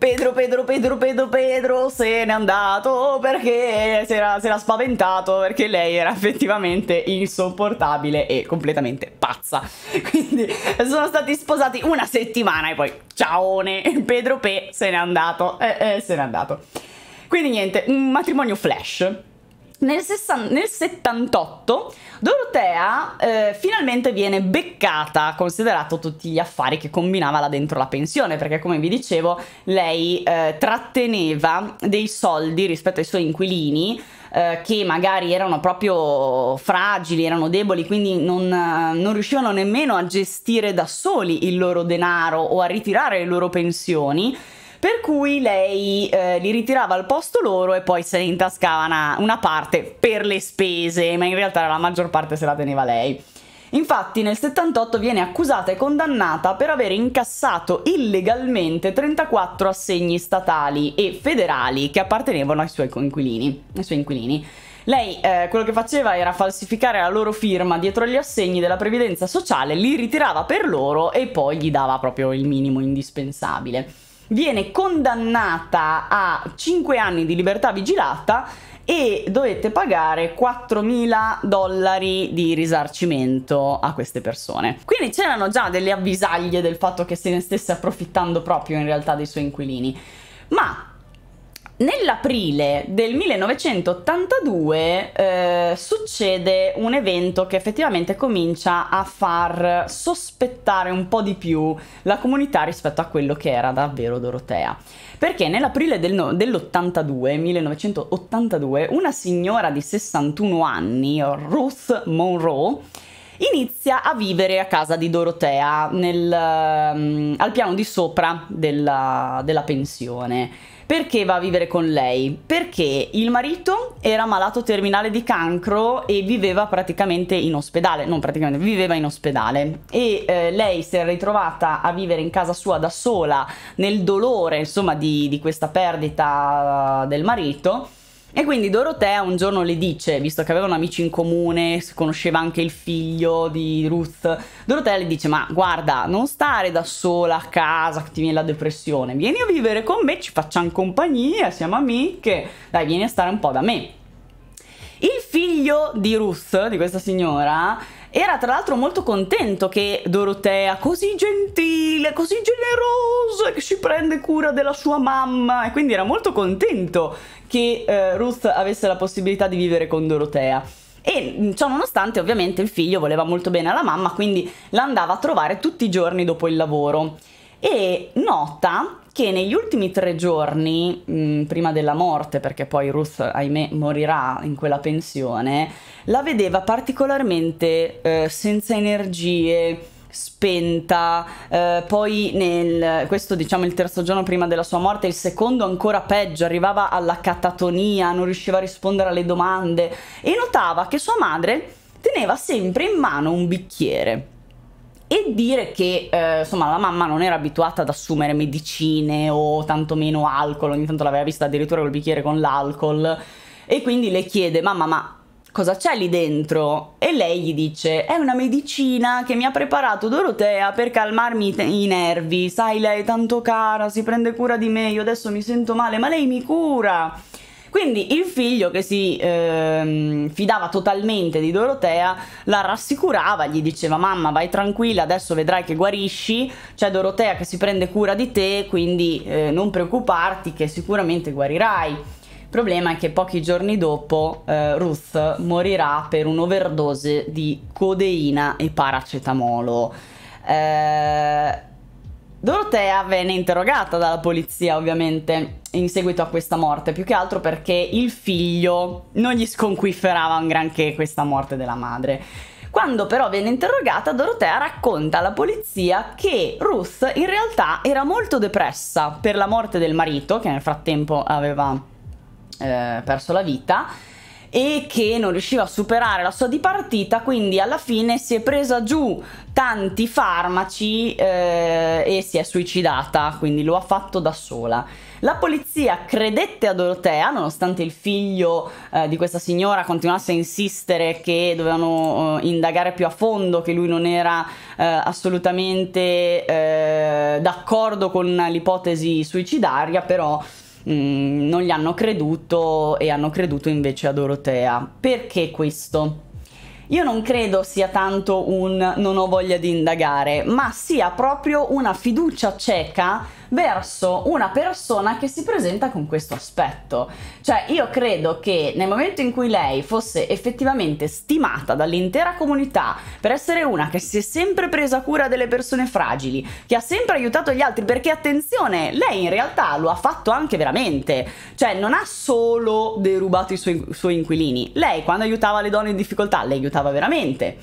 Pedro, Pedro, Pedro, Pedro, Pedro se n'è andato perché si era, era, spaventato perché lei era effettivamente insopportabile e completamente pazza. Quindi sono stati sposati una settimana e poi ciao, Pedro P se n'è andato, eh, eh, se n'è andato. Quindi niente, un matrimonio flash nel, nel, 78 Dorotea eh, finalmente viene beccata, considerato tutti gli affari che combinava là dentro la pensione, perché come vi dicevo lei eh, tratteneva dei soldi rispetto ai suoi inquilini eh, che magari erano proprio fragili, erano deboli, quindi non, non riuscivano nemmeno a gestire da soli il loro denaro o a ritirare le loro pensioni per cui lei eh, li ritirava al posto loro e poi se ne intascava una, una parte per le spese, ma in realtà la maggior parte se la teneva lei. Infatti nel 78 viene accusata e condannata per aver incassato illegalmente 34 assegni statali e federali che appartenevano ai suoi coinquilini. Ai suoi inquilini. Lei eh, quello che faceva era falsificare la loro firma dietro gli assegni della previdenza sociale, li ritirava per loro e poi gli dava proprio il minimo indispensabile viene condannata a 5 anni di libertà vigilata e dovete pagare 4.000 dollari di risarcimento a queste persone. Quindi c'erano già delle avvisaglie del fatto che se ne stesse approfittando proprio in realtà dei suoi inquilini. Ma Nell'aprile del 1982 eh, succede un evento che effettivamente comincia a far sospettare un po' di più la comunità rispetto a quello che era davvero Dorotea. Perché nell'aprile del no dell'82, 1982, una signora di 61 anni, Ruth Monroe, inizia a vivere a casa di Dorotea nel, um, al piano di sopra della, della pensione perché va a vivere con lei? Perché il marito era malato terminale di cancro e viveva praticamente in ospedale, non praticamente, viveva in ospedale e eh, lei si è ritrovata a vivere in casa sua da sola nel dolore, insomma, di, di questa perdita del marito e quindi Dorotea un giorno le dice, visto che avevano amici in comune, conosceva anche il figlio di Ruth, Dorotea le dice ma guarda non stare da sola a casa che ti viene la depressione, vieni a vivere con me, ci facciamo compagnia, siamo amiche, dai vieni a stare un po' da me. Il figlio di Ruth, di questa signora, era tra l'altro molto contento che Dorotea, così gentile, così generosa, che si prende cura della sua mamma, e quindi era molto contento che eh, Ruth avesse la possibilità di vivere con Dorotea. E mm, ciò nonostante ovviamente il figlio voleva molto bene alla mamma, quindi la andava a trovare tutti i giorni dopo il lavoro. E nota che negli ultimi tre giorni, mh, mm, prima della morte, perché poi Ruth, ahimè, morirà in quella pensione, la vedeva particolarmente eh, senza energie, spenta, eh, poi nel, questo diciamo il terzo giorno prima della sua morte, il secondo ancora peggio, arrivava alla catatonia, non riusciva a rispondere alle domande e notava che sua madre teneva sempre in mano un bicchiere. E dire che eh, insomma la mamma non era abituata ad assumere medicine o tantomeno alcol, ogni tanto l'aveva vista addirittura col bicchiere con l'alcol e quindi le chiede mamma ma cosa c'è lì dentro? E lei gli dice, è una medicina che mi ha preparato Dorotea per calmarmi i, i nervi, sai lei è tanto cara, si prende cura di me, io adesso mi sento male, ma lei mi cura. Quindi il figlio che si eh, fidava totalmente di Dorotea la rassicurava, gli diceva mamma vai tranquilla adesso vedrai che guarisci, c'è Dorotea che si prende cura di te quindi eh, non preoccuparti che sicuramente guarirai. Il problema è che pochi giorni dopo eh, Ruth morirà per un'overdose di codeina e paracetamolo. Eh, Dorotea venne interrogata dalla polizia ovviamente in seguito a questa morte, più che altro perché il figlio non gli sconquifferava un granché questa morte della madre. Quando però viene interrogata, Dorotea racconta alla polizia che Ruth in realtà era molto depressa per la morte del marito, che nel frattempo aveva eh, perso la vita e che non riusciva a superare la sua dipartita, quindi alla fine si è presa giù tanti farmaci eh, e si è suicidata, quindi lo ha fatto da sola. La polizia credette a Dorotea, nonostante il figlio eh, di questa signora continuasse a insistere che dovevano eh, indagare più a fondo, che lui non era eh, assolutamente eh, d'accordo con l'ipotesi suicidaria, però Mm, non gli hanno creduto e hanno creduto invece a Dorotea. Perché questo? Io non credo sia tanto un non ho voglia di indagare, ma sia proprio una fiducia cieca verso una persona che si presenta con questo aspetto. Cioè io credo che nel momento in cui lei fosse effettivamente stimata dall'intera comunità per essere una che si è sempre presa cura delle persone fragili, che ha sempre aiutato gli altri, perché attenzione, lei in realtà lo ha fatto anche veramente, cioè non ha solo derubato i suoi, suoi inquilini, lei quando aiutava le donne in difficoltà le aiutava veramente.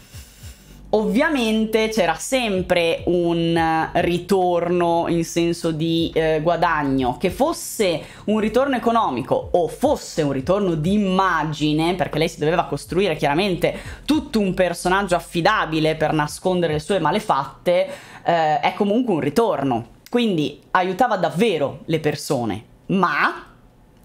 Ovviamente c'era sempre un ritorno in senso di eh, guadagno, che fosse un ritorno economico o fosse un ritorno di immagine, perché lei si doveva costruire chiaramente tutto un personaggio affidabile per nascondere le sue malefatte, eh, è comunque un ritorno. Quindi aiutava davvero le persone, ma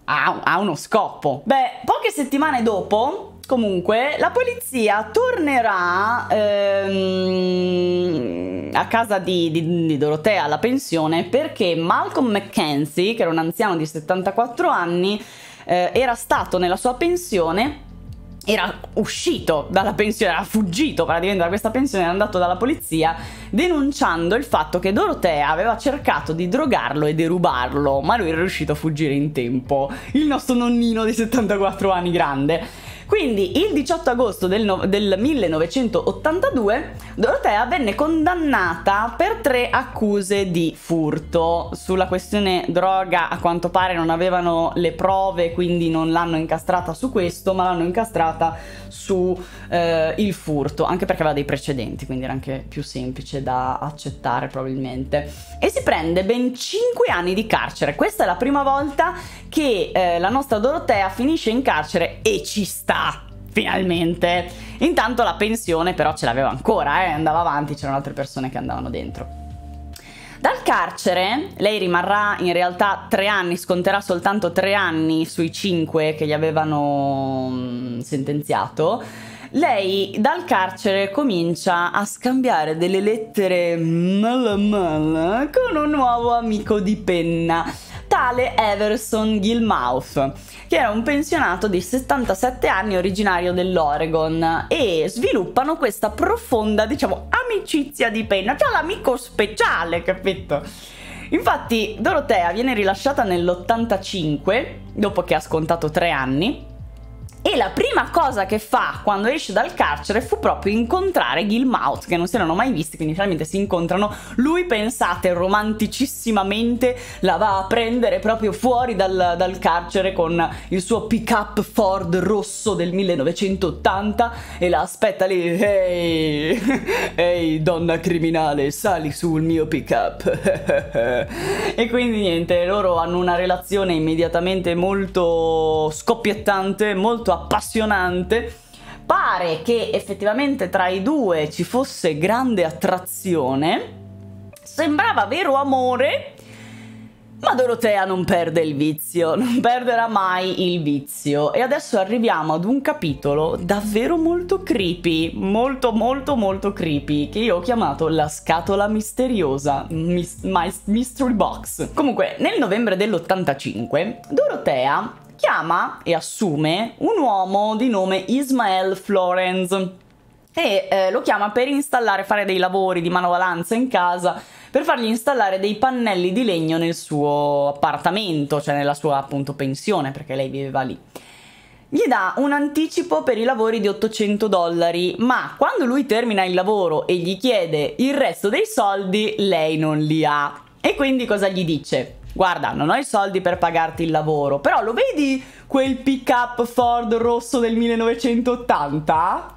ha, ha uno scopo. Beh, poche settimane dopo Comunque, la polizia tornerà ehm, a casa di, di, di, Dorotea alla pensione perché Malcolm McKenzie, che era un anziano di 74 anni, eh, era stato nella sua pensione era uscito dalla pensione, era fuggito praticamente da questa pensione, era andato dalla polizia denunciando il fatto che Dorotea aveva cercato di drogarlo e derubarlo, ma lui era riuscito a fuggire in tempo. Il nostro nonnino di 74 anni grande. Quindi il 18 agosto del, no del 1982 Dorotea venne condannata per tre accuse di furto. Sulla questione droga a quanto pare non avevano le prove, quindi non l'hanno incastrata su questo, ma l'hanno incastrata su eh, il furto, anche perché aveva dei precedenti, quindi era anche più semplice da accettare probabilmente. E si prende ben 5 anni di carcere. Questa è la prima volta che eh, la nostra Dorotea finisce in carcere e ci sta Finalmente! Intanto la pensione però ce l'aveva ancora, eh? andava avanti, c'erano altre persone che andavano dentro. Dal carcere lei rimarrà in realtà tre anni, sconterà soltanto tre anni sui cinque che gli avevano mm, sentenziato. Lei dal carcere comincia a scambiare delle lettere mala mala con un nuovo amico di penna tale Everson Gilmouth, che era un pensionato di 77 anni originario dell'Oregon e sviluppano questa profonda, diciamo, amicizia di penna, cioè l'amico speciale, capito? Infatti Dorotea viene rilasciata nell'85, dopo che ha scontato tre anni, e la prima cosa che fa quando esce dal carcere fu proprio incontrare Gilmout, che non si erano mai visti, quindi finalmente si incontrano. Lui, pensate, romanticissimamente la va a prendere proprio fuori dal, dal carcere con il suo pick-up Ford rosso del 1980 e la aspetta lì, ehi, ehi donna criminale, sali sul mio pick-up. e quindi niente, loro hanno una relazione immediatamente molto scoppiettante, molto appassionante. Pare che effettivamente tra i due ci fosse grande attrazione, sembrava vero amore, ma Dorotea non perde il vizio, non perderà mai il vizio. E adesso arriviamo ad un capitolo davvero molto creepy, molto molto molto creepy, che io ho chiamato la scatola misteriosa, mis- Mystery Box. Comunque, nel novembre dell'85, Dorotea chiama e assume un uomo di nome Ismael Florence e eh, lo chiama per installare, fare dei lavori di manovalanza in casa per fargli installare dei pannelli di legno nel suo appartamento, cioè nella sua appunto pensione perché lei viveva lì. Gli dà un anticipo per i lavori di 800 dollari, ma quando lui termina il lavoro e gli chiede il resto dei soldi, lei non li ha. E quindi cosa gli dice? guarda, non ho i soldi per pagarti il lavoro, però lo vedi quel pick-up Ford rosso del 1980?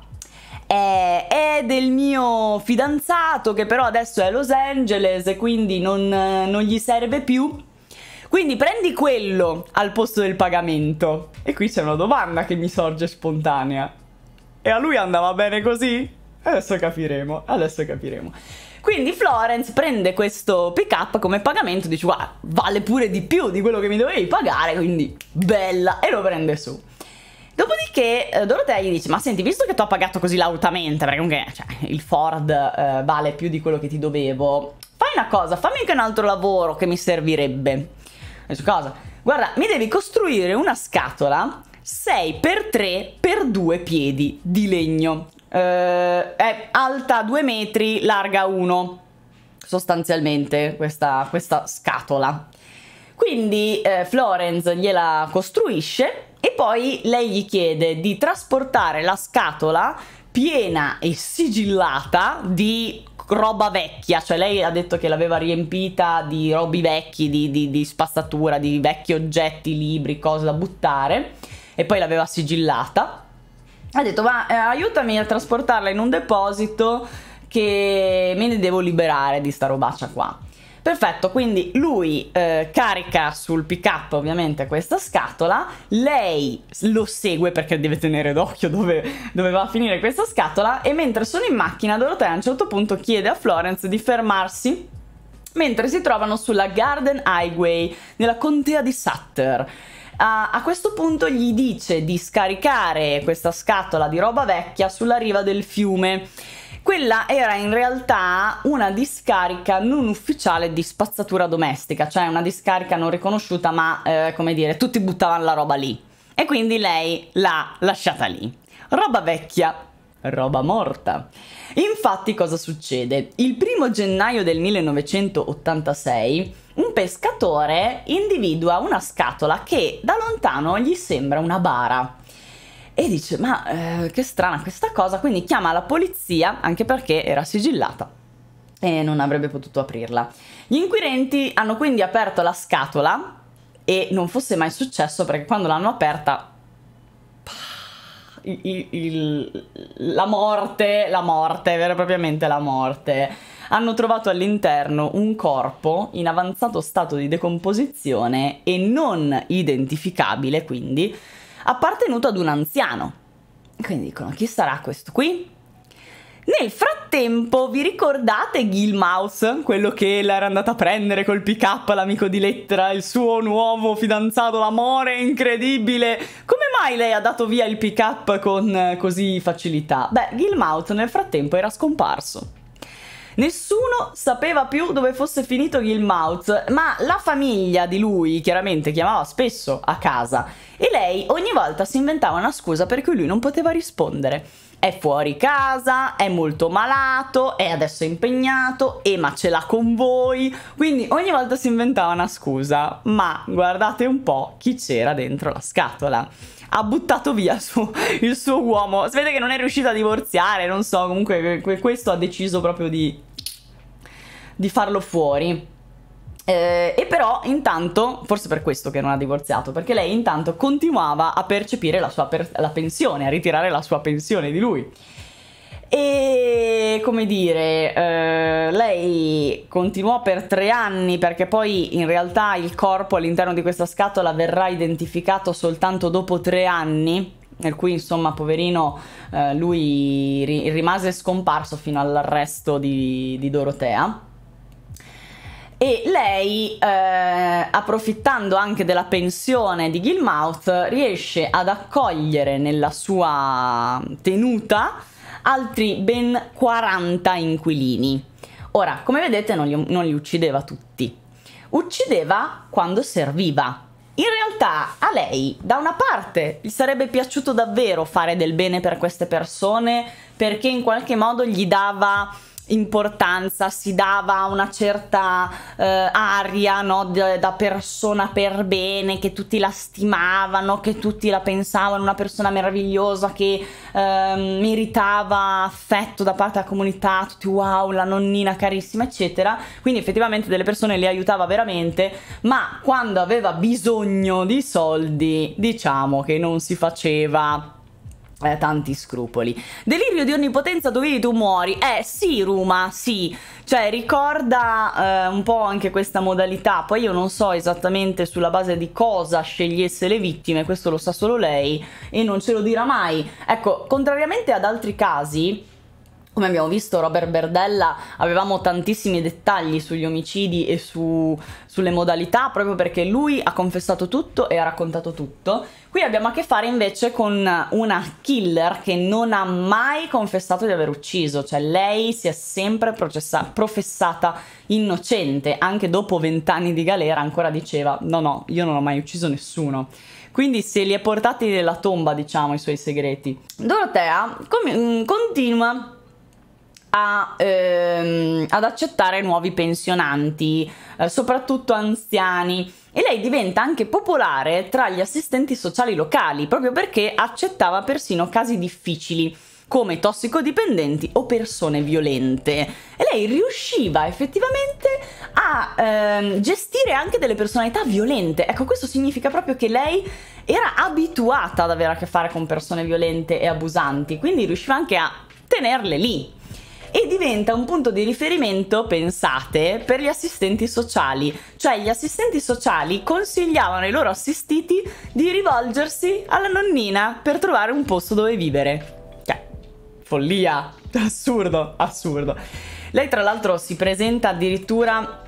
È, eh, è, del mio fidanzato che però adesso è a Los Angeles e quindi non, non gli serve più. Quindi prendi quello al posto del pagamento. E qui c'è una domanda che mi sorge spontanea. E a lui andava bene così? Adesso capiremo, adesso capiremo. Quindi Florence prende questo pick up come pagamento, dice guarda, vale pure di più di quello che mi dovevi pagare, quindi bella, e lo prende su. Dopodiché eh, Dorotea gli dice: Ma senti, visto che ti ho pagato così lautamente, perché comunque cioè, il Ford eh, vale più di quello che ti dovevo, fai una cosa, fammi anche un altro lavoro che mi servirebbe. Dice cosa? Guarda, mi devi costruire una scatola 6x3x2 piedi di legno eh, è alta 2 metri, larga 1, sostanzialmente questa, questa scatola. Quindi eh, Florence gliela costruisce e poi lei gli chiede di trasportare la scatola piena e sigillata di roba vecchia, cioè lei ha detto che l'aveva riempita di robi vecchi, di, di, di spazzatura, di vecchi oggetti, libri, cose da buttare e poi l'aveva sigillata ha detto ma eh, aiutami a trasportarla in un deposito che me ne devo liberare di sta robaccia qua. Perfetto, quindi lui eh, carica sul pick up ovviamente questa scatola, lei lo segue perché deve tenere d'occhio dove, dove, va a finire questa scatola e mentre sono in macchina Dorotea a un certo punto chiede a Florence di fermarsi mentre si trovano sulla Garden Highway nella contea di Sutter a, questo punto gli dice di scaricare questa scatola di roba vecchia sulla riva del fiume. Quella era in realtà una discarica non ufficiale di spazzatura domestica, cioè una discarica non riconosciuta, ma eh, come dire, tutti buttavano la roba lì. E quindi lei l'ha lasciata lì. Roba vecchia, roba morta. Infatti cosa succede? Il primo gennaio del 1986 un pescatore individua una scatola che da lontano gli sembra una bara e dice ma eh, che strana questa cosa, quindi chiama la polizia anche perché era sigillata e non avrebbe potuto aprirla. Gli inquirenti hanno quindi aperto la scatola e non fosse mai successo perché quando l'hanno aperta il, il, la morte, la morte, vera e propriamente la morte. Hanno trovato all'interno un corpo in avanzato stato di decomposizione e non identificabile, quindi appartenuto ad un anziano. Quindi dicono chi sarà questo qui? Nel frattempo vi ricordate Gilmouse, quello che l'era andata a prendere col pick up l'amico di Lettera, il suo nuovo fidanzato, l'amore incredibile? Come mai lei ha dato via il pick up con eh, così facilità? Beh, Gilmouse nel frattempo era scomparso. Nessuno sapeva più dove fosse finito Gilmouth, ma la famiglia di lui chiaramente chiamava spesso a casa e lei ogni volta si inventava una scusa per cui lui non poteva rispondere è fuori casa, è molto malato, è adesso impegnato, e ma ce l'ha con voi. Quindi ogni volta si inventava una scusa, ma guardate un po' chi c'era dentro la scatola. Ha buttato via il suo, il suo uomo. Sapete che non è riuscito a divorziare, non so, comunque questo ha deciso proprio di, di farlo fuori. Eh, e però intanto, forse per questo che non ha divorziato, perché lei intanto continuava a percepire la sua per la pensione, a ritirare la sua pensione di lui. E come dire, eh, lei continuò per tre anni perché poi in realtà il corpo all'interno di questa scatola verrà identificato soltanto dopo tre anni, nel cui insomma poverino eh, lui ri rimase scomparso fino all'arresto di, di Dorotea e lei, eh, approfittando anche della pensione di Gilmouth, riesce ad accogliere nella sua tenuta altri ben 40 inquilini. Ora, come vedete, non li, non li uccideva tutti. Uccideva quando serviva, in realtà a lei, da una parte, gli sarebbe piaciuto davvero fare del bene per queste persone perché in qualche modo gli dava importanza, si dava una certa eh, aria no, da persona per bene, che tutti la stimavano, che tutti la pensavano una persona meravigliosa che eh, meritava affetto da parte della comunità, tutti wow, la nonnina carissima, eccetera. Quindi effettivamente delle persone le aiutava veramente, ma quando aveva bisogno di soldi, diciamo che non si faceva eh, tanti scrupoli. Delirio di onnipotenza dovevi tu muori. Eh sì, Ruma, sì. Cioè ricorda eh, un po' anche questa modalità. Poi io non so esattamente sulla base di cosa scegliesse le vittime, questo lo sa solo lei e non ce lo dirà mai. Ecco, contrariamente ad altri casi, come abbiamo visto, Robert Berdella avevamo tantissimi dettagli sugli omicidi e su, sulle modalità, proprio perché lui ha confessato tutto e ha raccontato tutto. Qui abbiamo a che fare invece con una killer che non ha mai confessato di aver ucciso, cioè lei si è sempre professata innocente, anche dopo vent'anni di galera ancora diceva no no, io non ho mai ucciso nessuno. Quindi se li è portati nella tomba, diciamo, i suoi segreti. Dorotea mm, continua a, ehm, ad accettare nuovi pensionanti, eh, soprattutto anziani. E lei diventa anche popolare tra gli assistenti sociali locali, proprio perché accettava persino casi difficili come tossicodipendenti o persone violente. E lei riusciva effettivamente a ehm, gestire anche delle personalità violente. Ecco, questo significa proprio che lei era abituata ad avere a che fare con persone violente e abusanti, quindi riusciva anche a tenerle lì, e diventa un punto di riferimento, pensate, per gli assistenti sociali, cioè gli assistenti sociali consigliavano ai loro assistiti di rivolgersi alla nonnina per trovare un posto dove vivere. Cioè, follia, assurdo, assurdo. Lei tra l'altro si presenta addirittura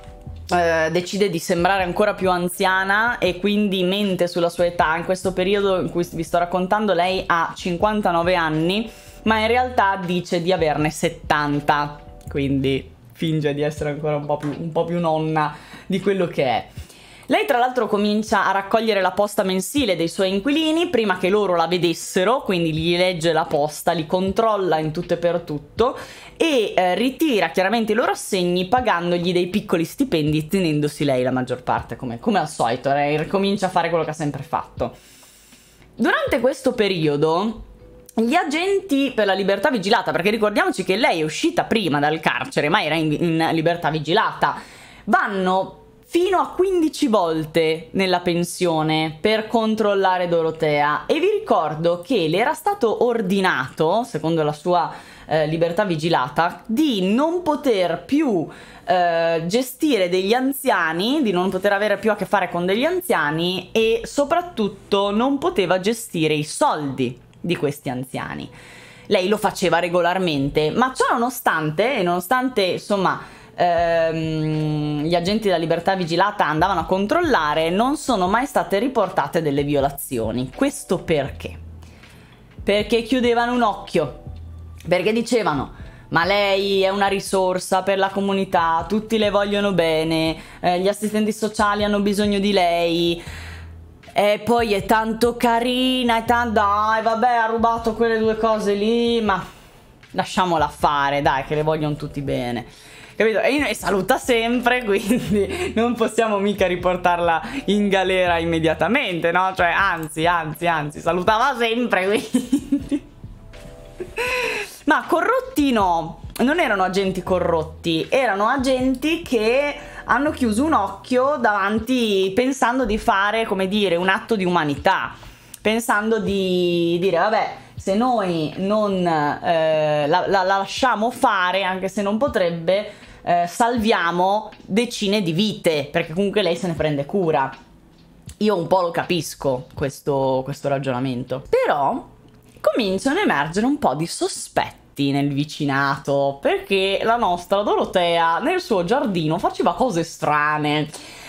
eh, decide di sembrare ancora più anziana e quindi mente sulla sua età. In questo periodo in cui vi sto raccontando, lei ha 59 anni ma in realtà dice di averne 70, quindi finge di essere ancora un po' più, un po più nonna di quello che è. Lei tra l'altro comincia a raccogliere la posta mensile dei suoi inquilini prima che loro la vedessero, quindi gli legge la posta, li controlla in tutto e per tutto e eh, ritira chiaramente i loro assegni pagandogli dei piccoli stipendi tenendosi lei la maggior parte come, come al solito, lei eh, ricomincia a fare quello che ha sempre fatto. Durante questo periodo gli agenti per la libertà vigilata, perché ricordiamoci che lei è uscita prima dal carcere, ma era in, in libertà vigilata, vanno fino a 15 volte nella pensione per controllare Dorotea e vi ricordo che le era stato ordinato, secondo la sua eh, libertà vigilata, di non poter più eh, gestire degli anziani, di non poter avere più a che fare con degli anziani e soprattutto non poteva gestire i soldi di questi anziani. Lei lo faceva regolarmente, ma ciò nonostante, nonostante insomma ehm, gli agenti della libertà vigilata andavano a controllare, non sono mai state riportate delle violazioni. Questo perché? Perché chiudevano un occhio, perché dicevano ma lei è una risorsa per la comunità, tutti le vogliono bene, eh, gli assistenti sociali hanno bisogno di lei. E poi è tanto carina, è tanto... Dai, vabbè, ha rubato quelle due cose lì, ma lasciamola fare, dai, che le vogliono tutti bene. Capito? E noi saluta sempre, quindi non possiamo mica riportarla in galera immediatamente, no? Cioè, anzi, anzi, anzi, salutava sempre, quindi... Ma corrotti no, non erano agenti corrotti, erano agenti che hanno chiuso un occhio davanti pensando di fare, come dire, un atto di umanità, pensando di dire vabbè, se noi non eh, la, la, lasciamo fare, anche se non potrebbe, eh, salviamo decine di vite, perché comunque lei se ne prende cura. Io un po' lo capisco questo, questo ragionamento. Però cominciano a emergere un po' di sospetti gatti nel vicinato perché la nostra Dorotea nel suo giardino faceva cose strane.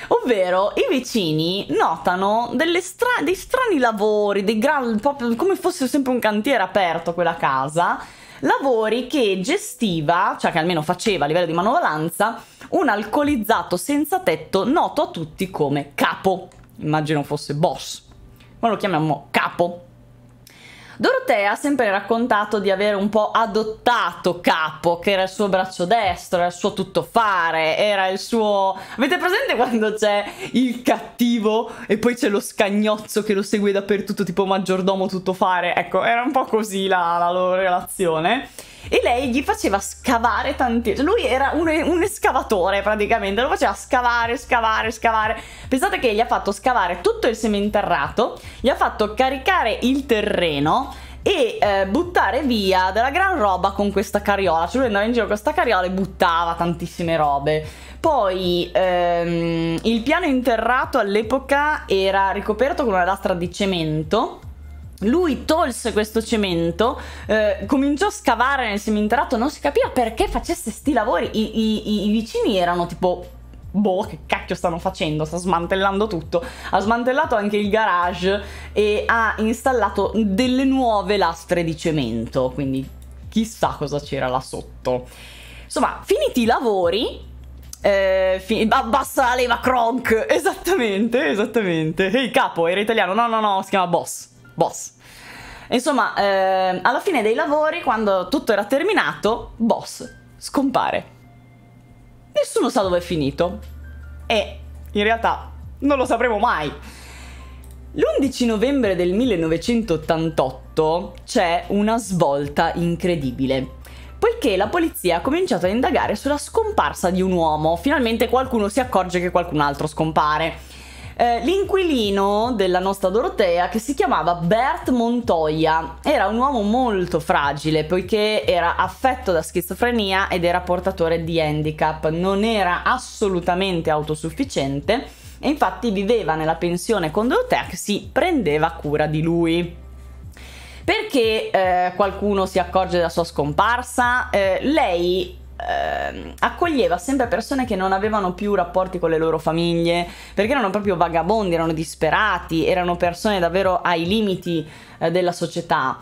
Ovvero i vicini notano stra dei strani lavori, dei proprio come fosse sempre un cantiere aperto quella casa, lavori che gestiva, cioè che almeno faceva a livello di manovalanza, un alcolizzato senza tetto noto a tutti come capo. Immagino fosse boss, ma lo chiamiamo capo. Dorotea ha sempre raccontato di avere un po' adottato Capo, che era il suo braccio destro, era il suo tuttofare, era il suo... Avete presente quando c'è il cattivo e poi c'è lo scagnozzo che lo segue dappertutto, tipo maggiordomo tuttofare? Ecco, era un po' così la, la loro relazione e lei gli faceva scavare tantissimo. Lui era un, un, escavatore praticamente, lo faceva scavare, scavare, scavare. Pensate che gli ha fatto scavare tutto il seminterrato, gli ha fatto caricare il terreno e eh, buttare via della gran roba con questa carriola. Cioè lui andava in giro con questa carriola e buttava tantissime robe. Poi ehm, il piano interrato all'epoca era ricoperto con una lastra di cemento lui tolse questo cemento, eh, cominciò a scavare nel seminterrato, non si capiva perché facesse sti lavori, i, i, i vicini erano tipo boh, che cacchio stanno facendo? Sta smantellando tutto. Ha smantellato anche il garage e ha installato delle nuove lastre di cemento, quindi chissà cosa c'era là sotto. Insomma, finiti i lavori, eh, fi- abbassa la leva Kronk, esattamente, esattamente. Ehi hey, capo, era italiano, no no no, si chiama Boss boss. Insomma, eh, alla fine dei lavori, quando tutto era terminato, boss scompare. Nessuno sa dove è finito. E in realtà non lo sapremo mai. L'11 novembre del 1988 c'è una svolta incredibile poiché la polizia ha cominciato a indagare sulla scomparsa di un uomo. Finalmente qualcuno si accorge che qualcun altro scompare eh, l'inquilino della nostra Dorotea che si chiamava Bert Montoya era un uomo molto fragile poiché era affetto da schizofrenia ed era portatore di handicap, non era assolutamente autosufficiente e infatti viveva nella pensione con Dorotea che si prendeva cura di lui. Perché eh, qualcuno si accorge della sua scomparsa? Eh, lei eh, accoglieva sempre persone che non avevano più rapporti con le loro famiglie, perché erano proprio vagabondi, erano disperati, erano persone davvero ai limiti eh, della società.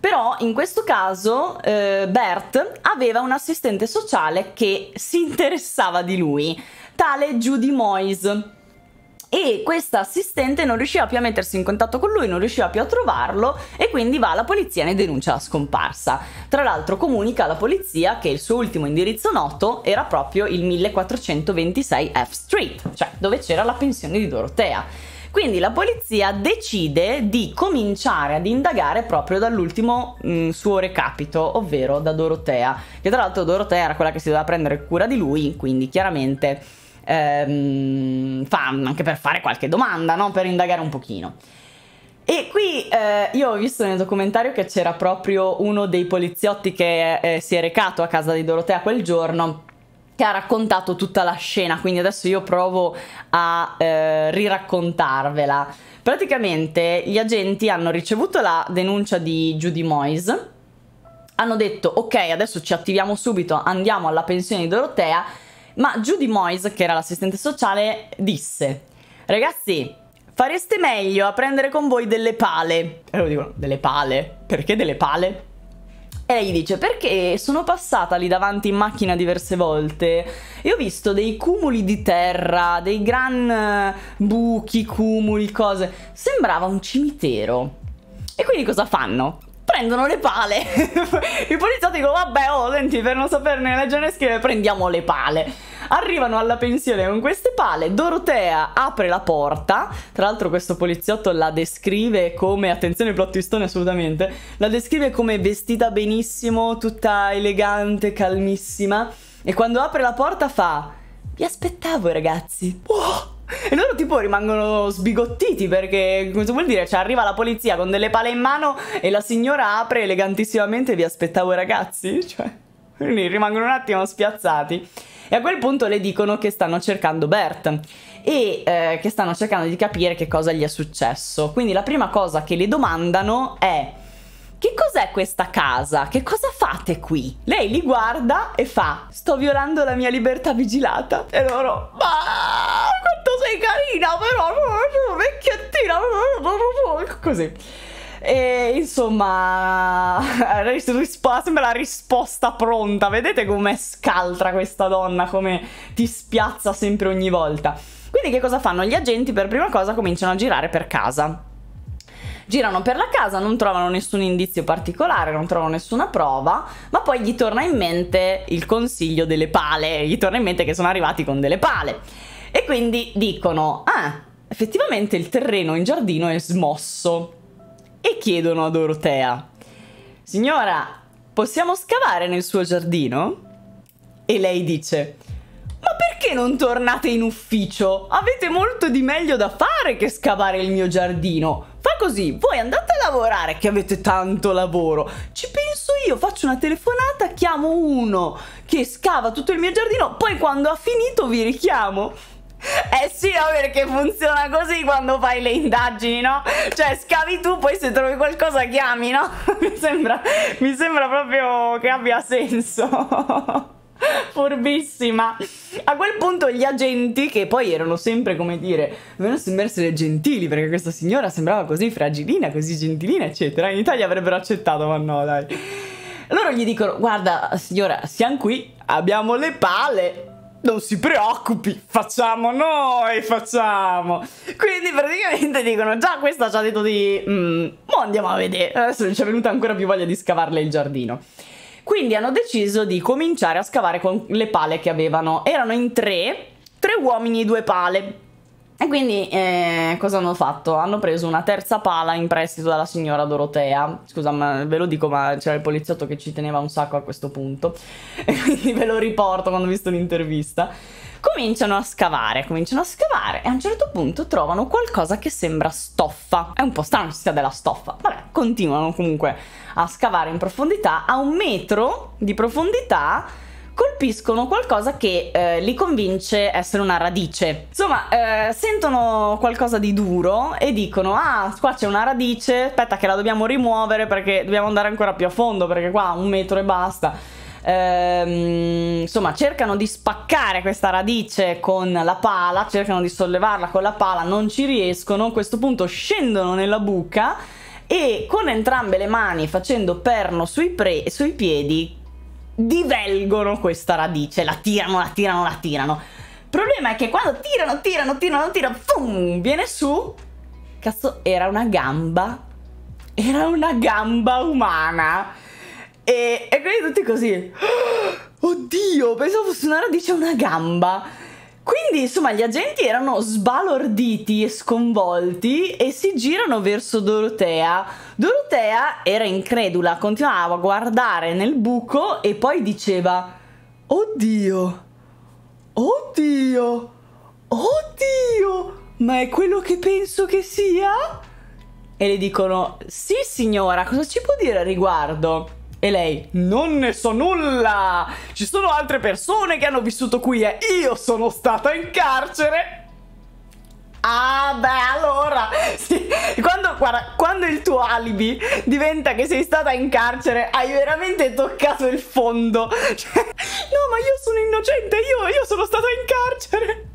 Però in questo caso eh, Bert aveva un assistente sociale che si interessava di lui, tale Judy Moyes e questa assistente non riusciva più a mettersi in contatto con lui, non riusciva più a trovarlo e quindi va alla polizia e ne denuncia la scomparsa. Tra l'altro comunica alla polizia che il suo ultimo indirizzo noto era proprio il 1426 F Street, cioè dove c'era la pensione di Dorotea. Quindi la polizia decide di cominciare ad indagare proprio dall'ultimo mh, mm, suo recapito, ovvero da Dorotea, che tra l'altro Dorotea era quella che si doveva prendere cura di lui, quindi chiaramente ehm, fa, anche per fare qualche domanda, no? per indagare un pochino. E qui eh, io ho visto nel documentario che c'era proprio uno dei poliziotti che eh, si è recato a casa di Dorotea quel giorno che ha raccontato tutta la scena, quindi adesso io provo a eh, riraccontarvela. Praticamente gli agenti hanno ricevuto la denuncia di Judy Moyes, hanno detto ok adesso ci attiviamo subito, andiamo alla pensione di Dorotea ma Judy Moyes, che era l'assistente sociale, disse Ragazzi, fareste meglio a prendere con voi delle pale. E loro dicono, delle pale? Perché delle pale? E lei dice, perché sono passata lì davanti in macchina diverse volte e ho visto dei cumuli di terra, dei gran eh, buchi, cumuli, cose. Sembrava un cimitero. E quindi cosa fanno? prendono le pale. I poliziotti dicono, vabbè, oh, senti, per non saperne leggere e scrivere, prendiamo le pale. Arrivano alla pensione con queste pale, Dorotea apre la porta, tra l'altro questo poliziotto la descrive come, attenzione plot assolutamente, la descrive come vestita benissimo, tutta elegante, calmissima, e quando apre la porta fa, vi aspettavo ragazzi. Oh! E loro tipo rimangono sbigottiti perché cosa vuol dire? Cioè arriva la polizia con delle pale in mano e la signora apre elegantissimamente vi aspettavo ragazzi, cioè quindi rimangono un attimo spiazzati. E a quel punto le dicono che stanno cercando Bert e eh, che stanno cercando di capire che cosa gli è successo. Quindi la prima cosa che le domandano è che cos'è questa casa? Che cosa fate qui? Lei li guarda e fa, sto violando la mia libertà vigilata. E loro, ma quanto sei carina però, vecchiettina, così. E insomma, sembra la risposta pronta. Vedete com'è scaltra questa donna, come ti spiazza sempre ogni volta. Quindi che cosa fanno? Gli agenti per prima cosa cominciano a girare per casa girano per la casa, non trovano nessun indizio particolare, non trovano nessuna prova, ma poi gli torna in mente il consiglio delle pale, gli torna in mente che sono arrivati con delle pale. E quindi dicono, ah, effettivamente il terreno in giardino è smosso. E chiedono a Dorotea, signora, possiamo scavare nel suo giardino? E lei dice, ma perché non tornate in ufficio? Avete molto di meglio da fare che scavare il mio giardino. Fa così, voi andate a lavorare che avete tanto lavoro. Ci penso io, faccio una telefonata, chiamo uno che scava tutto il mio giardino, poi quando ha finito vi richiamo. Eh sì, no, perché funziona così quando fai le indagini, no? Cioè, scavi tu, poi se trovi qualcosa chiami, no? mi, sembra, mi sembra proprio che abbia senso furbissima. A quel punto gli agenti, che poi erano sempre, come dire, dovevano sembrare gentili, perché questa signora sembrava così fragilina, così gentilina, eccetera. In Italia avrebbero accettato, ma no, dai. Loro gli dicono, guarda signora, siamo qui, abbiamo le pale, non si preoccupi, facciamo noi, facciamo. Quindi praticamente dicono, già questa ci ha detto di... Mm, andiamo a vedere. Adesso ci è venuta ancora più voglia di scavarle il giardino. Quindi hanno deciso di cominciare a scavare con le pale che avevano. Erano in tre, tre uomini e due pale. E quindi eh, cosa hanno fatto? Hanno preso una terza pala in prestito dalla signora Dorotea. Scusa, ma ve lo dico, ma c'era il poliziotto che ci teneva un sacco a questo punto. E quindi ve lo riporto quando ho visto l'intervista. Cominciano a scavare, cominciano a scavare e a un certo punto trovano qualcosa che sembra stoffa. È un po' strano che sia della stoffa. Vabbè, continuano comunque a scavare in profondità, a un metro di profondità colpiscono qualcosa che eh, li convince essere una radice. Insomma, eh, sentono qualcosa di duro e dicono ah, qua c'è una radice, aspetta che la dobbiamo rimuovere perché dobbiamo andare ancora più a fondo perché qua un metro e basta. Ehm, insomma, cercano di spaccare questa radice con la pala, cercano di sollevarla con la pala, non ci riescono, a questo punto scendono nella buca e con entrambe le mani facendo perno sui, sui piedi divelgono questa radice, la tirano, la tirano, la tirano. Il problema è che quando tirano, tirano, tirano, tirano, fum, viene su. Cazzo, era una gamba. Era una gamba umana. E, e quindi tutti così. Oddio, pensavo fosse una radice una gamba. Quindi insomma gli agenti erano sbalorditi e sconvolti e si girano verso Dorotea. Dorotea era incredula, continuava a guardare nel buco e poi diceva Oddio, oddio, oddio, ma è quello che penso che sia? E le dicono Sì signora, cosa ci può dire al riguardo? E lei, non ne so nulla! Ci sono altre persone che hanno vissuto qui e eh. io sono stata in carcere! Ah beh allora sì. quando, guarda, quando il tuo alibi diventa che sei stata in carcere hai veramente toccato il fondo cioè, No ma io sono innocente, io, io sono stata in carcere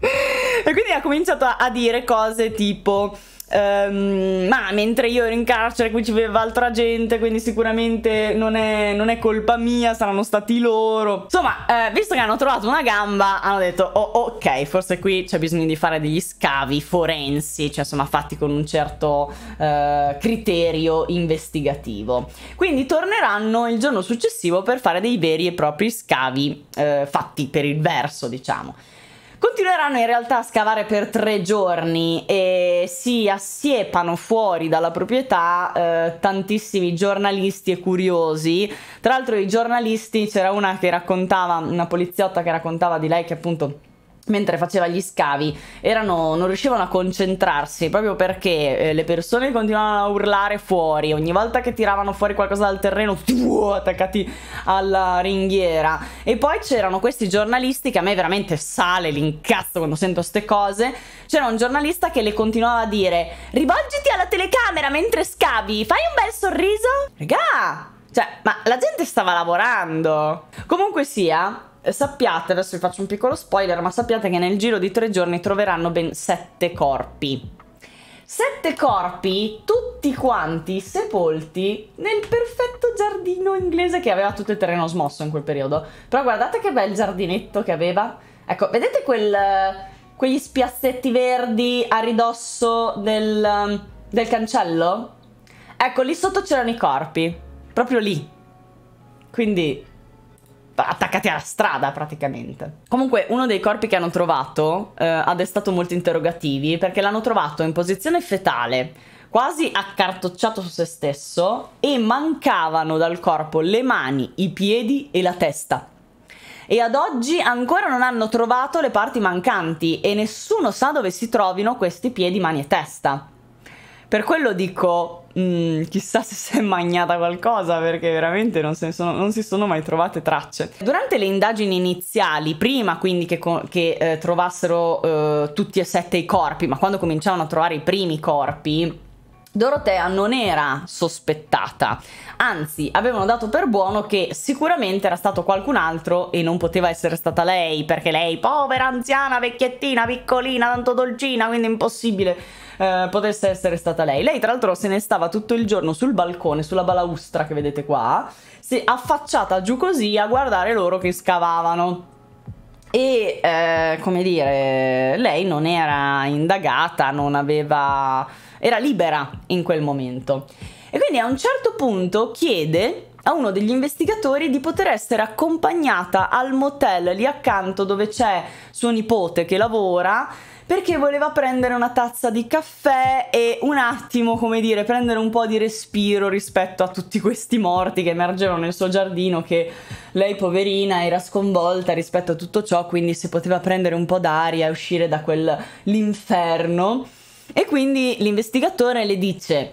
E quindi ha cominciato a dire cose tipo Um, ma mentre io ero in carcere qui ci viveva altra gente quindi sicuramente non è, non è, colpa mia saranno stati loro insomma eh, visto che hanno trovato una gamba hanno detto oh, ok forse qui c'è bisogno di fare degli scavi forensi cioè insomma fatti con un certo eh, criterio investigativo quindi torneranno il giorno successivo per fare dei veri e propri scavi eh, fatti per il verso diciamo Continueranno in realtà a scavare per tre giorni e si assiepano fuori dalla proprietà eh, tantissimi giornalisti e curiosi. Tra l'altro i giornalisti, c'era una che raccontava, una poliziotta che raccontava di lei che appunto mentre faceva gli scavi erano, non riuscivano a concentrarsi proprio perché eh, le persone continuavano a urlare fuori ogni volta che tiravano fuori qualcosa dal terreno tuo, attaccati alla ringhiera e poi c'erano questi giornalisti che a me veramente sale l'incazzo quando sento queste cose c'era un giornalista che le continuava a dire rivolgiti alla telecamera mentre scavi fai un bel sorriso regà cioè, ma la gente stava lavorando. Comunque sia, eh, sappiate, adesso vi faccio un piccolo spoiler, ma sappiate che nel giro di tre giorni troveranno ben sette corpi. Sette corpi, tutti quanti sepolti nel perfetto giardino inglese che aveva tutto il terreno smosso in quel periodo. Però guardate che bel giardinetto che aveva. Ecco, vedete quel, quegli spiazzetti verdi a ridosso del, um, del cancello? Ecco, lì sotto c'erano i corpi, proprio lì. Quindi attaccati alla strada praticamente. Comunque uno dei corpi che hanno trovato eh, ha destato molti interrogativi perché l'hanno trovato in posizione fetale, quasi accartocciato su se stesso e mancavano dal corpo le mani, i piedi e la testa. E ad oggi ancora non hanno trovato le parti mancanti e nessuno sa dove si trovino questi piedi, mani e testa. Per quello dico, mh, mm, chissà se si è magnata qualcosa perché veramente non, sono, non, si sono mai trovate tracce. Durante le indagini iniziali, prima quindi che, che eh, trovassero eh, tutti e sette i corpi, ma quando cominciavano a trovare i primi corpi, Dorotea non era sospettata, anzi avevano dato per buono che sicuramente era stato qualcun altro e non poteva essere stata lei, perché lei, povera anziana, vecchiettina, piccolina, tanto dolcina, quindi impossibile eh, potesse essere stata lei. Lei tra l'altro se ne stava tutto il giorno sul balcone, sulla balaustra che vedete qua, si, affacciata giù così a guardare loro che scavavano. E eh, come dire, lei non era indagata, non aveva... era libera in quel momento. E quindi a un certo punto chiede a uno degli investigatori di poter essere accompagnata al motel lì accanto dove c'è suo nipote che lavora perché voleva prendere una tazza di caffè e un attimo, come dire, prendere un po' di respiro rispetto a tutti questi morti che emergevano nel suo giardino che lei poverina era sconvolta rispetto a tutto ciò, quindi se poteva prendere un po' d'aria e uscire da quell'inferno. E quindi l'investigatore le dice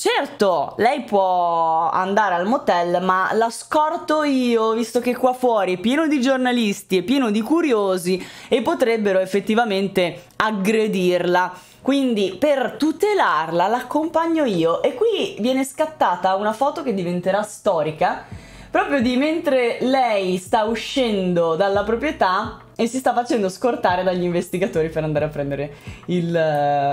Certo, lei può andare al motel, ma la scorto io, visto che qua fuori è pieno di giornalisti, e pieno di curiosi e potrebbero effettivamente aggredirla. Quindi per tutelarla l'accompagno io e qui viene scattata una foto che diventerà storica, proprio di mentre lei sta uscendo dalla proprietà e si sta facendo scortare dagli investigatori per andare a prendere il,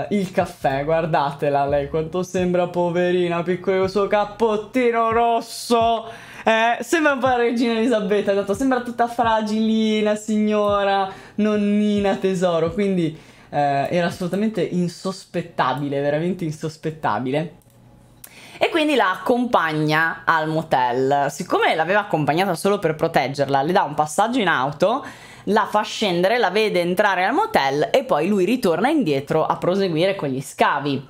uh, il caffè. Guardatela lei quanto sembra poverina, piccolo il suo cappottino rosso. Eh, sembra un po' la regina Elisabetta, dato, esatto, sembra tutta fragilina, signora, nonnina, tesoro. Quindi eh, era assolutamente insospettabile, veramente insospettabile e quindi la accompagna al motel. Siccome l'aveva accompagnata solo per proteggerla, le dà un passaggio in auto la fa scendere, la vede entrare al motel e poi lui ritorna indietro a proseguire con gli scavi.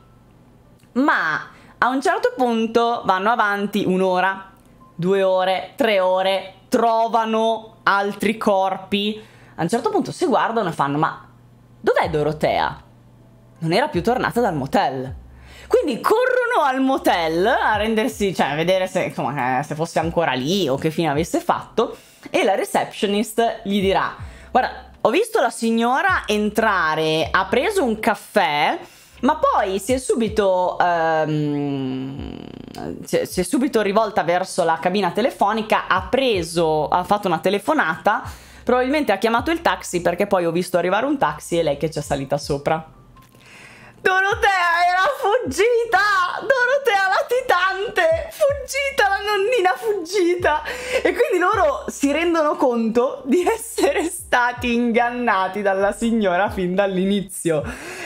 Ma a un certo punto vanno avanti un'ora, due ore, tre ore, trovano altri corpi. A un certo punto si guardano e fanno: Ma dov'è Dorotea? Non era più tornata dal motel. Quindi corrono al motel a rendersi, cioè a vedere se, insomma, eh, se fosse ancora lì o che fine avesse fatto. E la receptionist gli dirà: Guarda, ho visto la signora entrare, ha preso un caffè, ma poi si è subito... Um, si, è, si è subito rivolta verso la cabina telefonica, ha preso, ha fatto una telefonata, probabilmente ha chiamato il taxi perché poi ho visto arrivare un taxi e lei che ci è salita sopra. Dorotea era fuggita! Dorotea latitante! Fuggita la nonnina fuggita! E quindi loro si rendono conto di essere stati ingannati dalla signora fin dall'inizio.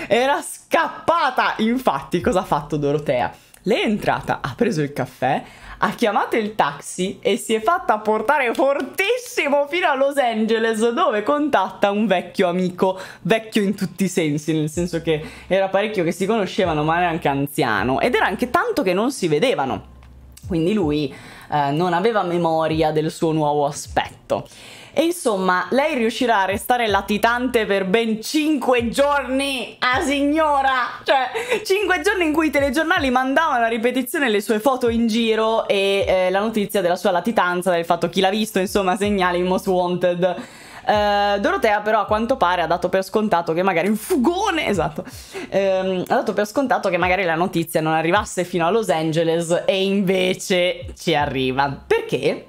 Era scappata! Infatti, cosa ha fatto Dorotea? Lei è entrata, ha preso il caffè, ha chiamato il taxi e si è fatta portare fortissimo fino a Los Angeles dove contatta un vecchio amico, vecchio in tutti i sensi, nel senso che era parecchio che si conoscevano ma era anche anziano ed era anche tanto che non si vedevano. Quindi lui eh, non aveva memoria del suo nuovo aspetto. E insomma, lei riuscirà a restare latitante per ben 5 giorni, a ah, signora! Cioè, 5 giorni in cui i telegiornali mandavano a ripetizione le sue foto in giro e eh, la notizia della sua latitanza, del fatto chi l'ha visto, insomma, segnali in Most Wanted. Uh, Dorotea però a quanto pare ha dato per scontato che magari un fugone, esatto, um, ha dato per scontato che magari la notizia non arrivasse fino a Los Angeles e invece ci arriva. Perché?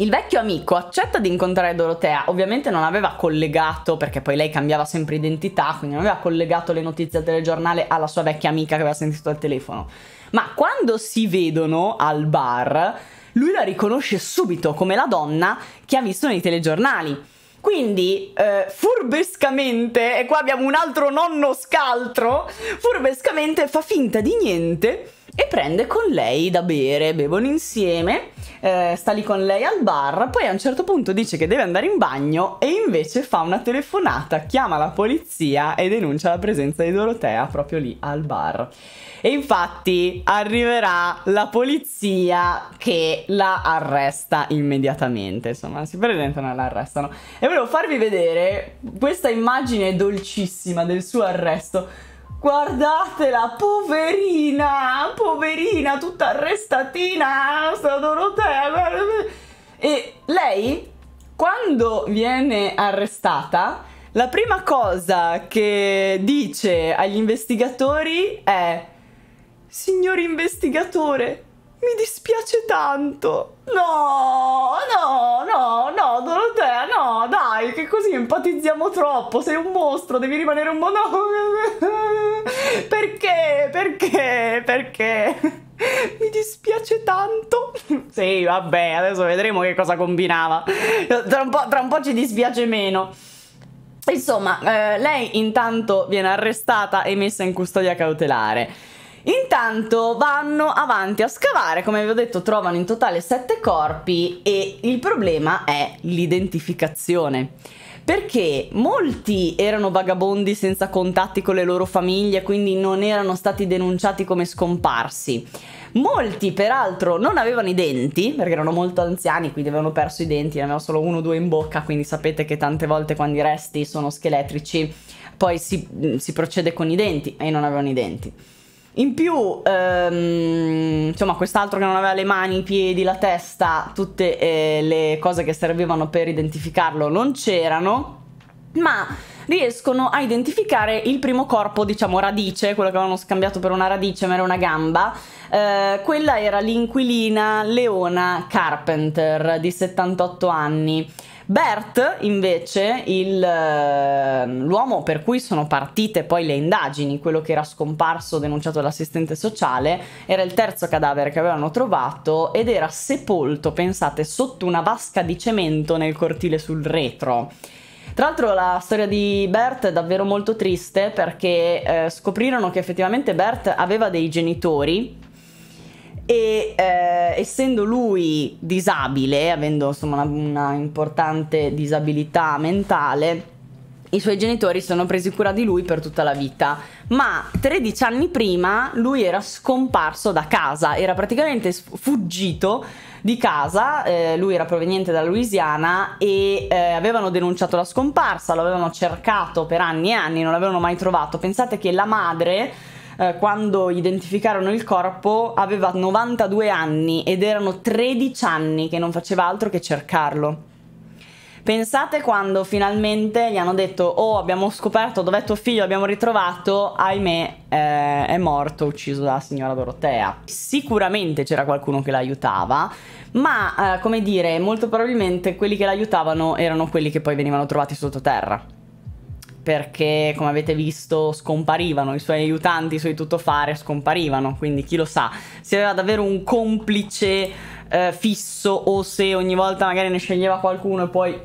Il vecchio amico accetta di incontrare Dorotea, ovviamente non aveva collegato, perché poi lei cambiava sempre identità, quindi non aveva collegato le notizie al telegiornale alla sua vecchia amica che aveva sentito al telefono. Ma quando si vedono al bar, lui la riconosce subito come la donna che ha visto nei telegiornali. Quindi, eh, furbescamente, e qua abbiamo un altro nonno scaltro, furbescamente fa finta di niente e prende con lei da bere, bevono insieme eh, sta lì con lei al bar, poi a un certo punto dice che deve andare in bagno e invece fa una telefonata, chiama la polizia e denuncia la presenza di Dorotea proprio lì al bar. E infatti arriverà la polizia che la arresta immediatamente, insomma si presentano e la arrestano. E volevo farvi vedere questa immagine dolcissima del suo arresto Guardatela, poverina, poverina, tutta arrestatina, sta Dorotea. Guarda. E lei, quando viene arrestata, la prima cosa che dice agli investigatori è: Signor investigatore, mi dispiace tanto. No, no, no, no, Dorotea, no, dai, che così empatizziamo troppo. Sei un mostro, devi rimanere un mono. Perché? Perché? Perché? Mi dispiace tanto. Sì, vabbè, adesso vedremo che cosa combinava. Tra un po', tra un po ci dispiace meno. Insomma, eh, lei intanto viene arrestata e messa in custodia cautelare. Intanto vanno avanti a scavare, come vi ho detto trovano in totale sette corpi e il problema è l'identificazione. Perché molti erano vagabondi senza contatti con le loro famiglie, quindi non erano stati denunciati come scomparsi. Molti peraltro non avevano i denti, perché erano molto anziani, quindi avevano perso i denti, ne avevano solo uno o due in bocca, quindi sapete che tante volte quando i resti sono scheletrici poi si, mm, si procede con i denti e non avevano i denti. In più, ehm, insomma, quest'altro che non aveva le mani, i piedi, la testa, tutte eh, le cose che servivano per identificarlo non c'erano, ma riescono a identificare il primo corpo, diciamo radice, quello che avevano scambiato per una radice, ma era una gamba. Eh, quella era l'inquilina Leona Carpenter di 78 anni. Bert invece, ehm, l'uomo per cui sono partite poi le indagini, quello che era scomparso denunciato dall'assistente sociale, era il terzo cadavere che avevano trovato ed era sepolto, pensate, sotto una vasca di cemento nel cortile sul retro. Tra l'altro la storia di Bert è davvero molto triste perché eh, scoprirono che effettivamente Bert aveva dei genitori e eh, essendo lui disabile, avendo insomma una, una importante disabilità mentale, i suoi genitori sono presi cura di lui per tutta la vita, ma 13 anni prima lui era scomparso da casa, era praticamente fuggito di casa, eh, lui era proveniente dalla Louisiana e eh, avevano denunciato la scomparsa, lo avevano cercato per anni e anni, non l'avevano mai trovato. Pensate che la madre eh, quando identificarono il corpo aveva 92 anni ed erano 13 anni che non faceva altro che cercarlo. Pensate quando finalmente gli hanno detto oh abbiamo scoperto dov'è tuo figlio, abbiamo ritrovato, ahimè eh, è morto, ucciso dalla signora Dorotea. Sicuramente c'era qualcuno che l'aiutava, ma eh, come dire, molto probabilmente quelli che l'aiutavano erano quelli che poi venivano trovati sottoterra perché come avete visto scomparivano, i suoi aiutanti, i suoi tuttofare scomparivano, quindi chi lo sa, se aveva davvero un complice eh, fisso o se ogni volta magari ne sceglieva qualcuno e poi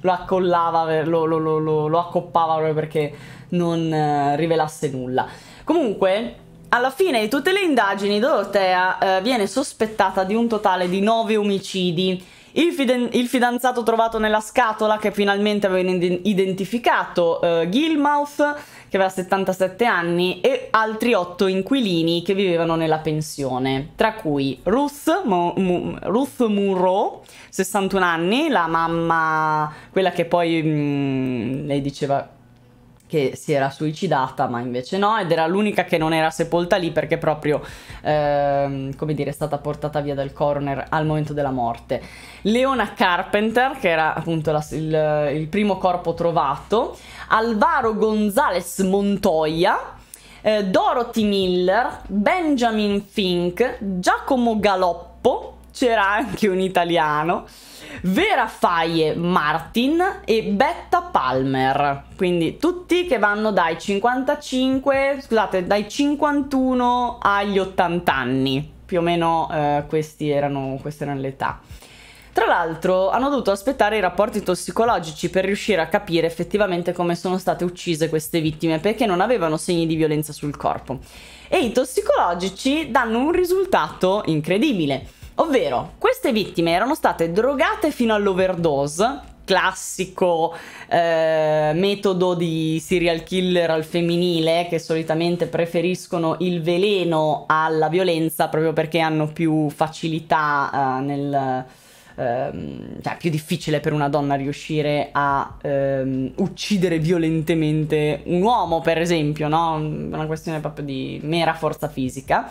lo accollava, eh, lo, lo, lo, lo accoppava proprio perché non eh, rivelasse nulla. Comunque, alla fine di tutte le indagini, Dorotea eh, viene sospettata di un totale di 9 omicidi il, fiden- il fidanzato trovato nella scatola che finalmente avevano ident- identificato, eh, Gilmouth che aveva 77 anni e altri otto inquilini che vivevano nella pensione, tra cui Ruth, Mo- Mo- Ruth Munro, 61 anni, la mamma, quella che poi mh, mm, lei diceva che si era suicidata, ma invece no, ed era l'unica che non era sepolta lì perché proprio, ehm, come dire, è stata portata via dal coroner al momento della morte. Leona Carpenter, che era appunto la, il, il primo corpo trovato, Alvaro Gonzales Montoya, eh, Dorothy Miller, Benjamin Fink, Giacomo Galoppo, c'era anche un italiano, Vera Faye Martin e Betta Palmer, quindi tutti che vanno dai 55, scusate, dai 51 agli 80 anni, più o meno eh, erano, queste erano le età. Tra l'altro hanno dovuto aspettare i rapporti tossicologici per riuscire a capire effettivamente come sono state uccise queste vittime perché non avevano segni di violenza sul corpo. E i tossicologici danno un risultato incredibile. Ovvero, queste vittime erano state drogate fino all'overdose, classico eh, metodo di serial killer al femminile che solitamente preferiscono il veleno alla violenza proprio perché hanno più facilità eh, nel... Ehm, cioè, più difficile per una donna riuscire a ehm, uccidere violentemente un uomo, per esempio, no? Una questione proprio di mera forza fisica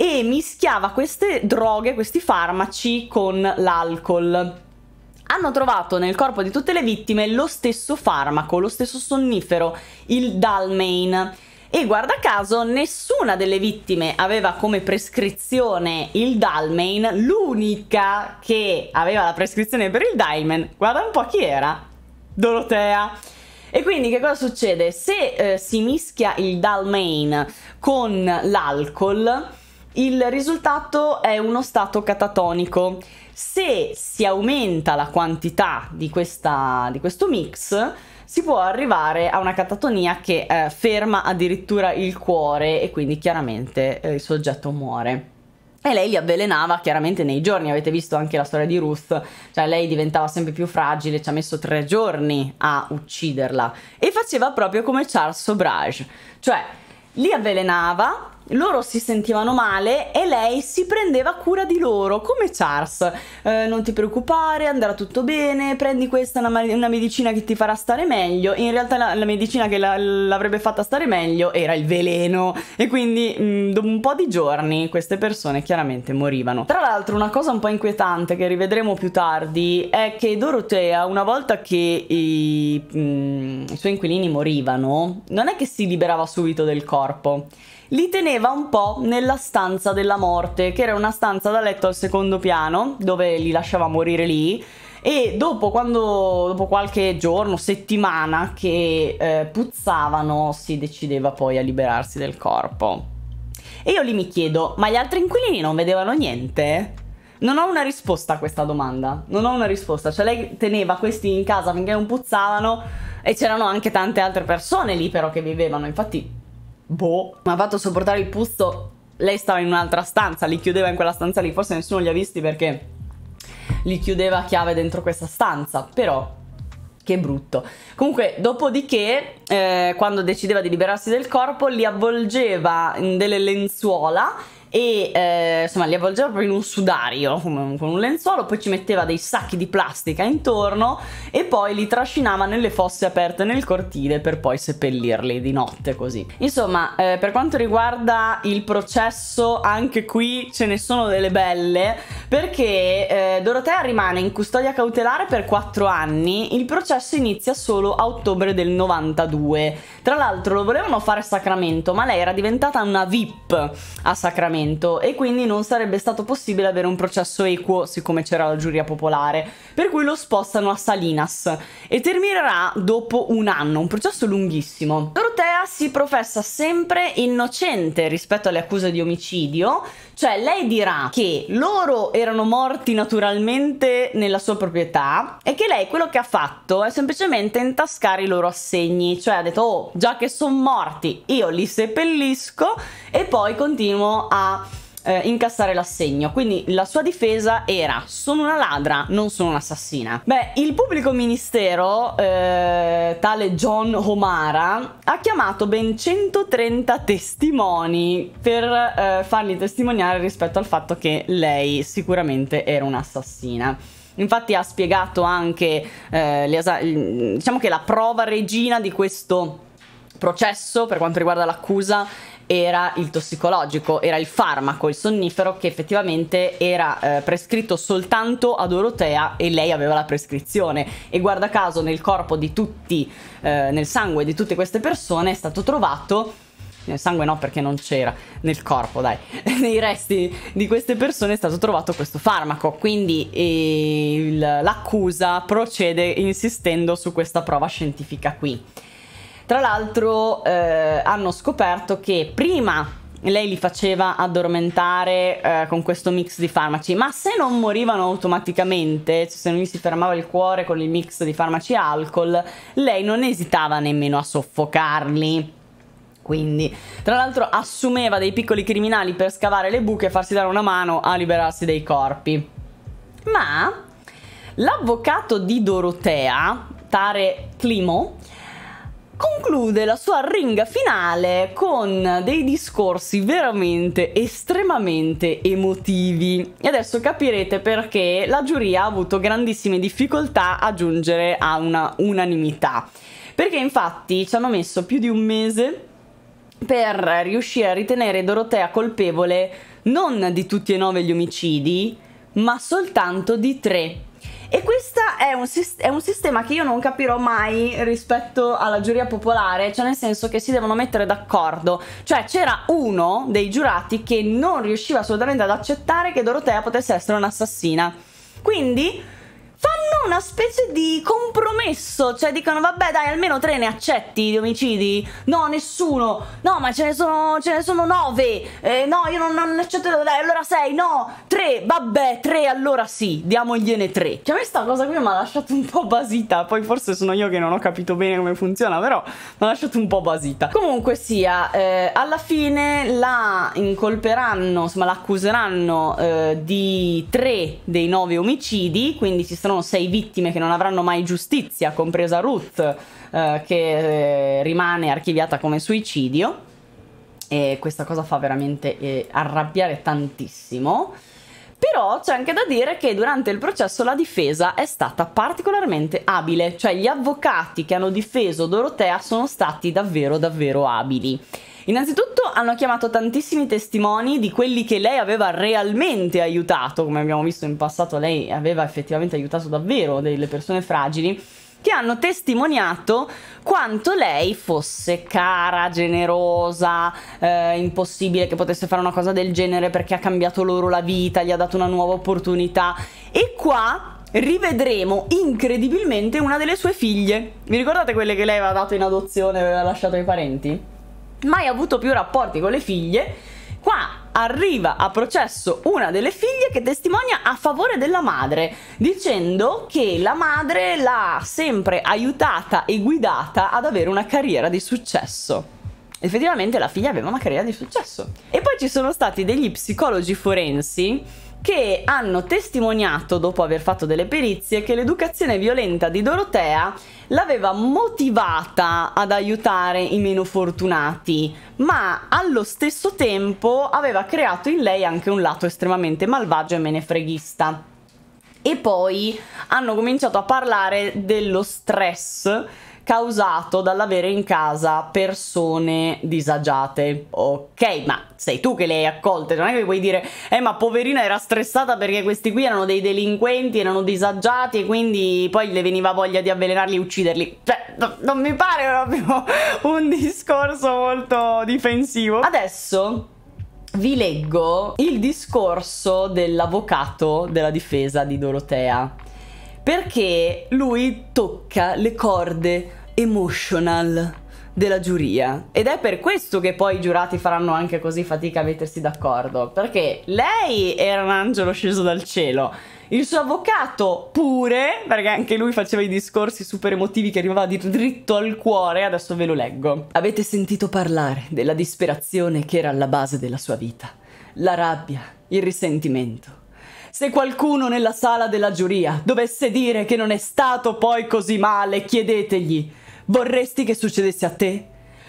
e mischiava queste droghe, questi farmaci con l'alcol hanno trovato nel corpo di tutte le vittime lo stesso farmaco, lo stesso sonnifero, il Dalmain. E guarda caso, nessuna delle vittime aveva come prescrizione il Dalmain. l'unica che aveva la prescrizione per il Dalmain, guarda un po' chi era, Dorotea. E quindi che cosa succede? Se eh, si mischia il Dalmain con l'alcol, il risultato è uno stato catatonico. Se si aumenta la quantità di, questa, di questo mix, si può arrivare a una catatonia che eh, ferma addirittura il cuore e quindi chiaramente eh, il soggetto muore. E lei li avvelenava chiaramente nei giorni, avete visto anche la storia di Ruth, cioè lei diventava sempre più fragile, ci ha messo tre giorni a ucciderla e faceva proprio come Charles Sobrage, cioè li avvelenava loro si sentivano male e lei si prendeva cura di loro, come Charles. Eh, non ti preoccupare, andrà tutto bene, prendi questa, una, una medicina che ti farà stare meglio. In realtà la, la medicina che la, l'avrebbe fatta stare meglio era il veleno e quindi mh, mm, dopo un po' di giorni queste persone chiaramente morivano. Tra l'altro una cosa un po' inquietante che rivedremo più tardi è che Dorotea una volta che i, mh, mm, i suoi inquilini morivano non è che si liberava subito del corpo li teneva un po' nella stanza della morte, che era una stanza da letto al secondo piano, dove li lasciava morire lì. E dopo, quando, dopo qualche giorno, settimana che eh, puzzavano, si decideva poi a liberarsi del corpo. E io lì mi chiedo, ma gli altri inquilini non vedevano niente? Non ho una risposta a questa domanda, non ho una risposta, cioè lei teneva questi in casa finché non puzzavano e c'erano anche tante altre persone lì però che vivevano, infatti boh. Mi ha fatto sopportare il pusto. lei stava in un'altra stanza, li chiudeva in quella stanza lì, forse nessuno li ha visti perché li chiudeva a chiave dentro questa stanza, però che brutto. Comunque, dopodiché, eh, quando decideva di liberarsi del corpo, li avvolgeva in delle lenzuola e eh, insomma li avvolgeva proprio in un sudario con un lenzuolo, poi ci metteva dei sacchi di plastica intorno e poi li trascinava nelle fosse aperte nel cortile per poi seppellirli di notte così. Insomma, eh, per quanto riguarda il processo, anche qui ce ne sono delle belle perché eh, Dorotea rimane in custodia cautelare per 4 anni, il processo inizia solo a ottobre del 92. Tra l'altro lo volevano fare a Sacramento, ma lei era diventata una VIP a Sacramento Parlamento e quindi non sarebbe stato possibile avere un processo equo siccome c'era la giuria popolare, per cui lo spostano a Salinas e terminerà dopo un anno, un processo lunghissimo. Dorotea si professa sempre innocente rispetto alle accuse di omicidio, cioè lei dirà che loro erano morti naturalmente nella sua proprietà e che lei quello che ha fatto è semplicemente intascare i loro assegni, cioè ha detto oh già che sono morti io li seppellisco e poi continuo a eh, incassare l'assegno. Quindi la sua difesa era sono una ladra, non sono un'assassina. Beh, il pubblico ministero, eh, tale John Homara, ha chiamato ben 130 testimoni per eh, farli testimoniare rispetto al fatto che lei sicuramente era un'assassina. Infatti ha spiegato anche, eh, diciamo che la prova regina di questo processo per quanto riguarda l'accusa era il tossicologico, era il farmaco, il sonnifero che effettivamente era eh, prescritto soltanto a Dorotea e lei aveva la prescrizione e guarda caso nel corpo di tutti, eh, nel sangue di tutte queste persone è stato trovato nel sangue no perché non c'era nel corpo dai nei resti di queste persone è stato trovato questo farmaco quindi eh, l'accusa procede insistendo su questa prova scientifica qui tra l'altro eh, hanno scoperto che prima lei li faceva addormentare eh, con questo mix di farmaci, ma se non morivano automaticamente, cioè se non gli si fermava il cuore con il mix di farmaci e alcol, lei non esitava nemmeno a soffocarli. Quindi, tra l'altro, assumeva dei piccoli criminali per scavare le buche e farsi dare una mano a liberarsi dei corpi. Ma l'avvocato di Dorotea, Tare Climo, conclude la sua ringa finale con dei discorsi veramente estremamente emotivi. E adesso capirete perché la giuria ha avuto grandissime difficoltà a giungere a una unanimità. Perché infatti ci hanno messo più di un mese per riuscire a ritenere Dorotea colpevole non di tutti e nove gli omicidi, ma soltanto di tre e questo è un, è un, sistema che io non capirò mai rispetto alla giuria popolare, cioè nel senso che si devono mettere d'accordo. Cioè c'era uno dei giurati che non riusciva assolutamente ad accettare che Dorotea potesse essere un'assassina. Quindi fanno una specie di compromesso, cioè dicono vabbè dai almeno tre ne accetti di omicidi, no nessuno, no ma ce ne sono, ce ne sono nove, eh, no io non, non accetto, dai allora sei, no, tre, vabbè tre allora sì, diamogliene tre. Cioè questa cosa qui mi ha lasciato un po' basita, poi forse sono io che non ho capito bene come funziona, però mi ha lasciato un po' basita. Comunque sia, eh, alla fine la incolperanno, insomma l'accuseranno eh, di tre dei nove omicidi, quindi ci sono sono sei vittime che non avranno mai giustizia, compresa Ruth, eh, che eh, rimane archiviata come suicidio. E questa cosa fa veramente eh, arrabbiare tantissimo. Però c'è anche da dire che durante il processo la difesa è stata particolarmente abile, cioè gli avvocati che hanno difeso Dorotea sono stati davvero davvero abili. Innanzitutto hanno chiamato tantissimi testimoni di quelli che lei aveva realmente aiutato, come abbiamo visto in passato lei aveva effettivamente aiutato davvero delle persone fragili che hanno testimoniato quanto lei fosse cara, generosa, eh, impossibile che potesse fare una cosa del genere perché ha cambiato loro la vita, gli ha dato una nuova opportunità. E qua rivedremo incredibilmente una delle sue figlie. Vi ricordate quelle che lei aveva dato in adozione e aveva lasciato ai parenti? mai avuto più rapporti con le figlie. Qua arriva a processo una delle figlie che testimonia a favore della madre, dicendo che la madre l'ha sempre aiutata e guidata ad avere una carriera di successo. Effettivamente la figlia aveva una carriera di successo. E poi ci sono stati degli psicologi forensi che hanno testimoniato, dopo aver fatto delle perizie, che l'educazione violenta di Dorotea l'aveva motivata ad aiutare i meno fortunati, ma allo stesso tempo aveva creato in lei anche un lato estremamente malvagio e menefreghista. E poi hanno cominciato a parlare dello stress causato dall'avere in casa persone disagiate. Ok, ma sei tu che le hai accolte, non è che puoi dire eh ma poverina era stressata perché questi qui erano dei delinquenti, erano disagiati e quindi poi le veniva voglia di avvelenarli e ucciderli. Cioè, no, non mi pare proprio un discorso molto difensivo. Adesso vi leggo il discorso dell'avvocato della difesa di Dorotea perché lui tocca le corde emotional della giuria ed è per questo che poi i giurati faranno anche così fatica a mettersi d'accordo perché lei era un angelo sceso dal cielo il suo avvocato pure perché anche lui faceva i discorsi super emotivi che arrivava dritto al cuore adesso ve lo leggo avete sentito parlare della disperazione che era alla base della sua vita la rabbia il risentimento se qualcuno nella sala della giuria dovesse dire che non è stato poi così male, chiedetegli, vorresti che succedesse a te?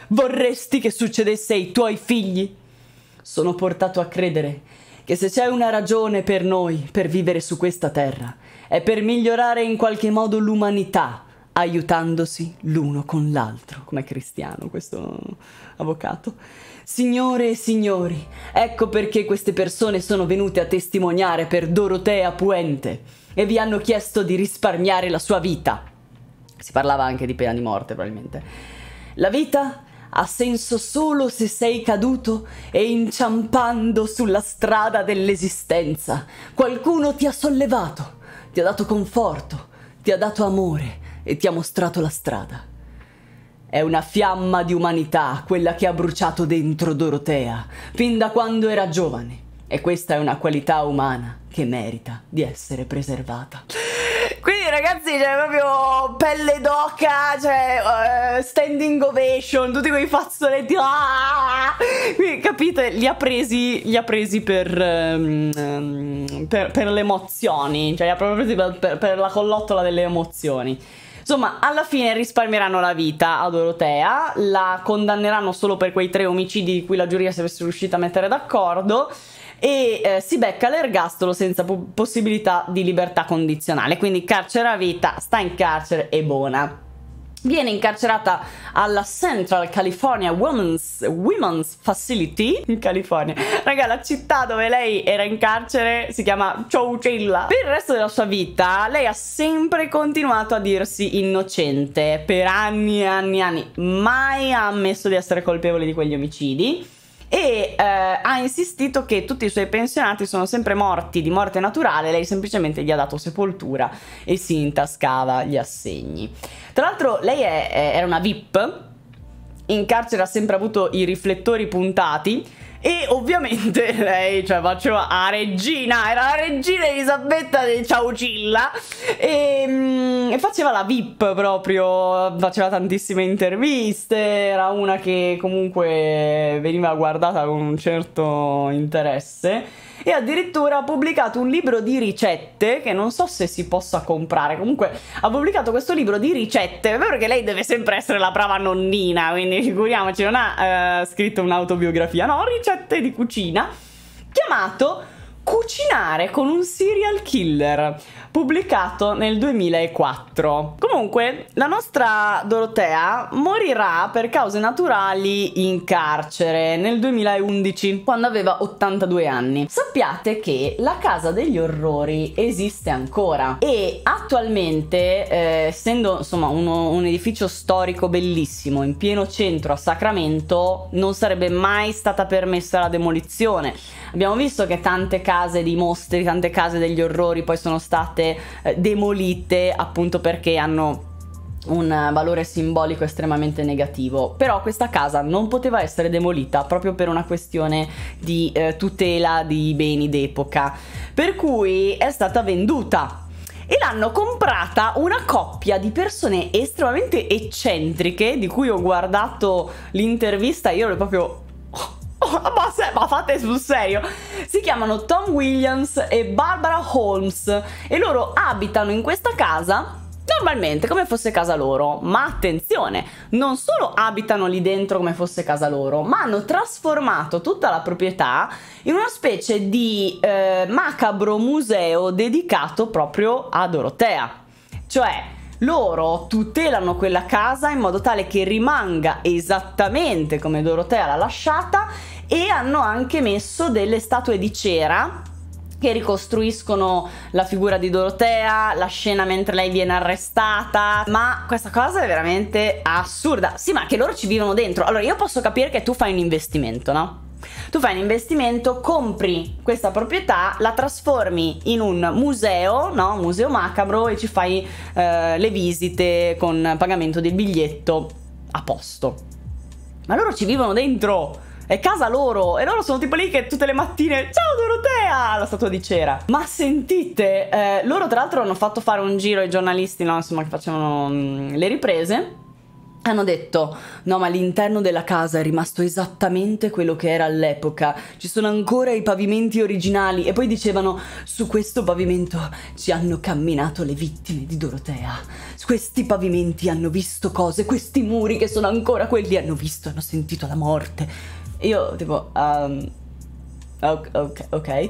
Vorresti che succedesse ai tuoi figli? Sono portato a credere che se c'è una ragione per noi per vivere su questa terra, è per migliorare in qualche modo l'umanità, aiutandosi l'uno con l'altro, come cristiano questo avvocato. Signore e signori, ecco perché queste persone sono venute a testimoniare per Dorotea Puente e vi hanno chiesto di risparmiare la sua vita. Si parlava anche di pena di morte, probabilmente. La vita ha senso solo se sei caduto e inciampando sulla strada dell'esistenza. Qualcuno ti ha sollevato, ti ha dato conforto, ti ha dato amore e ti ha mostrato la strada. È una fiamma di umanità quella che ha bruciato dentro Dorotea, fin da quando era giovane. E questa è una qualità umana che merita di essere preservata. Quindi ragazzi, cioè proprio pelle d'oca, cioè uh, standing ovation, tutti quei fazzoletti. Ah! capite, li ha presi, li ha presi per, um, per, per, le emozioni, cioè li ha proprio presi per, per la collottola delle emozioni. Insomma, alla fine risparmieranno la vita a Dorotea, la condanneranno solo per quei tre omicidi di cui la giuria si fosse riuscita a mettere d'accordo e eh, si becca l'ergastolo senza possibilità di libertà condizionale, quindi carcere a vita, sta in carcere e buona viene incarcerata alla Central California Women's, Women's Facility in California. Raga, la città dove lei era in carcere si chiama Chowchilla. Per il resto della sua vita lei ha sempre continuato a dirsi innocente per anni e anni e anni. Mai ha ammesso di essere colpevole di quegli omicidi e eh, ha insistito che tutti i suoi pensionati sono sempre morti di morte naturale, lei semplicemente gli ha dato sepoltura e si intascava gli assegni. Tra l'altro lei è, è, era una VIP, in carcere ha sempre avuto i riflettori puntati, e ovviamente lei cioè, faceva a regina, era la regina Elisabetta del Ciaucilla e, ehm, e, faceva la VIP proprio, faceva tantissime interviste, era una che comunque veniva guardata con un certo interesse e addirittura ha pubblicato un libro di ricette che non so se si possa comprare, comunque ha pubblicato questo libro di ricette, è vero che lei deve sempre essere la brava nonnina, quindi figuriamoci, non ha eh, scritto un'autobiografia, no, ricette ricette di cucina chiamato Cucinare con un serial killer pubblicato nel 2004. Comunque, la nostra Dorotea morirà per cause naturali in carcere nel 2011, quando aveva 82 anni. Sappiate che la Casa degli Orrori esiste ancora e attualmente, eh, essendo insomma uno, un edificio storico bellissimo in pieno centro a Sacramento, non sarebbe mai stata permessa la demolizione. Abbiamo visto che tante case di mostri, tante case degli orrori poi sono state state eh, demolite appunto perché hanno un valore simbolico estremamente negativo però questa casa non poteva essere demolita proprio per una questione di eh, tutela di beni d'epoca per cui è stata venduta e l'hanno comprata una coppia di persone estremamente eccentriche di cui ho guardato l'intervista io ero proprio ma, se, ma fate sul serio, si chiamano Tom Williams e Barbara Holmes e loro abitano in questa casa normalmente come fosse casa loro, ma attenzione, non solo abitano lì dentro come fosse casa loro, ma hanno trasformato tutta la proprietà in una specie di eh, macabro museo dedicato proprio a Dorotea. Cioè, loro tutelano quella casa in modo tale che rimanga esattamente come Dorotea l'ha lasciata e hanno anche messo delle statue di cera che ricostruiscono la figura di Dorotea, la scena mentre lei viene arrestata, ma questa cosa è veramente assurda. Sì, ma che loro ci vivono dentro. Allora, io posso capire che tu fai un investimento, no? Tu fai un investimento, compri questa proprietà, la trasformi in un museo, no? Museo macabro e ci fai eh, le visite con pagamento del biglietto a posto. Ma loro ci vivono dentro. È casa loro e loro sono tipo lì che tutte le mattine Ciao Dorotea! La statua di cera. Ma sentite, eh, loro tra l'altro hanno fatto fare un giro ai giornalisti, no? Insomma, che facevano mm, le riprese hanno detto no ma l'interno della casa è rimasto esattamente quello che era all'epoca ci sono ancora i pavimenti originali e poi dicevano su questo pavimento ci hanno camminato le vittime di Dorotea questi pavimenti hanno visto cose questi muri che sono ancora quelli hanno visto hanno sentito la morte io tipo, um, ok, ok.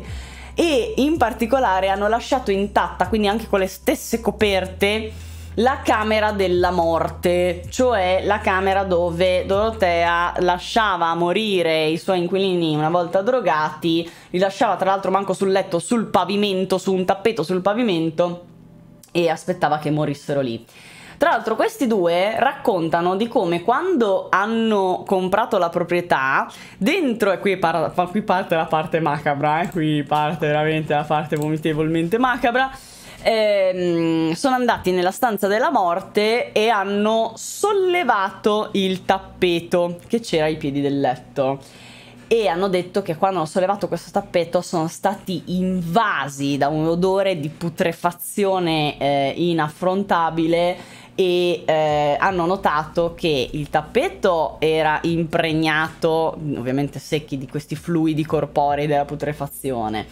E in particolare hanno lasciato intatta, quindi anche con le stesse coperte, la camera della morte, cioè la camera dove Dorotea lasciava morire i suoi inquilini una volta drogati, li lasciava tra l'altro manco sul letto, sul pavimento, su un tappeto sul pavimento e aspettava che morissero lì. Tra l'altro questi due raccontano di come quando hanno comprato la proprietà, dentro, e qui, par qui parte la parte macabra, eh, qui parte veramente la parte vomitevolmente macabra, eh, sono andati nella stanza della morte e hanno sollevato il tappeto che c'era ai piedi del letto e hanno detto che quando hanno sollevato questo tappeto sono stati invasi da un odore di putrefazione eh, inaffrontabile e eh, hanno notato che il tappeto era impregnato, ovviamente secchi, di questi fluidi corporei della putrefazione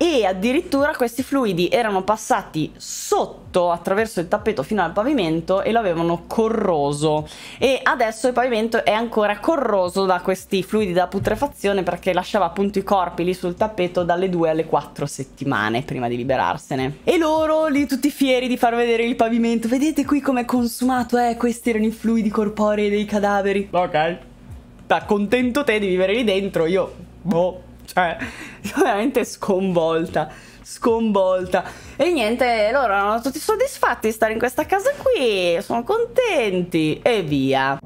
e addirittura questi fluidi erano passati sotto attraverso il tappeto fino al pavimento e lo avevano corroso e adesso il pavimento è ancora corroso da questi fluidi da putrefazione perché lasciava appunto i corpi lì sul tappeto dalle 2 alle 4 settimane prima di liberarsene e loro lì tutti fieri di far vedere il pavimento vedete qui com'è consumato eh questi erano i fluidi corporei dei cadaveri ok contento te di vivere lì dentro io boh cioè, veramente sconvolta sconvolta. E niente, loro erano tutti soddisfatti di stare in questa casa qui, sono contenti e via.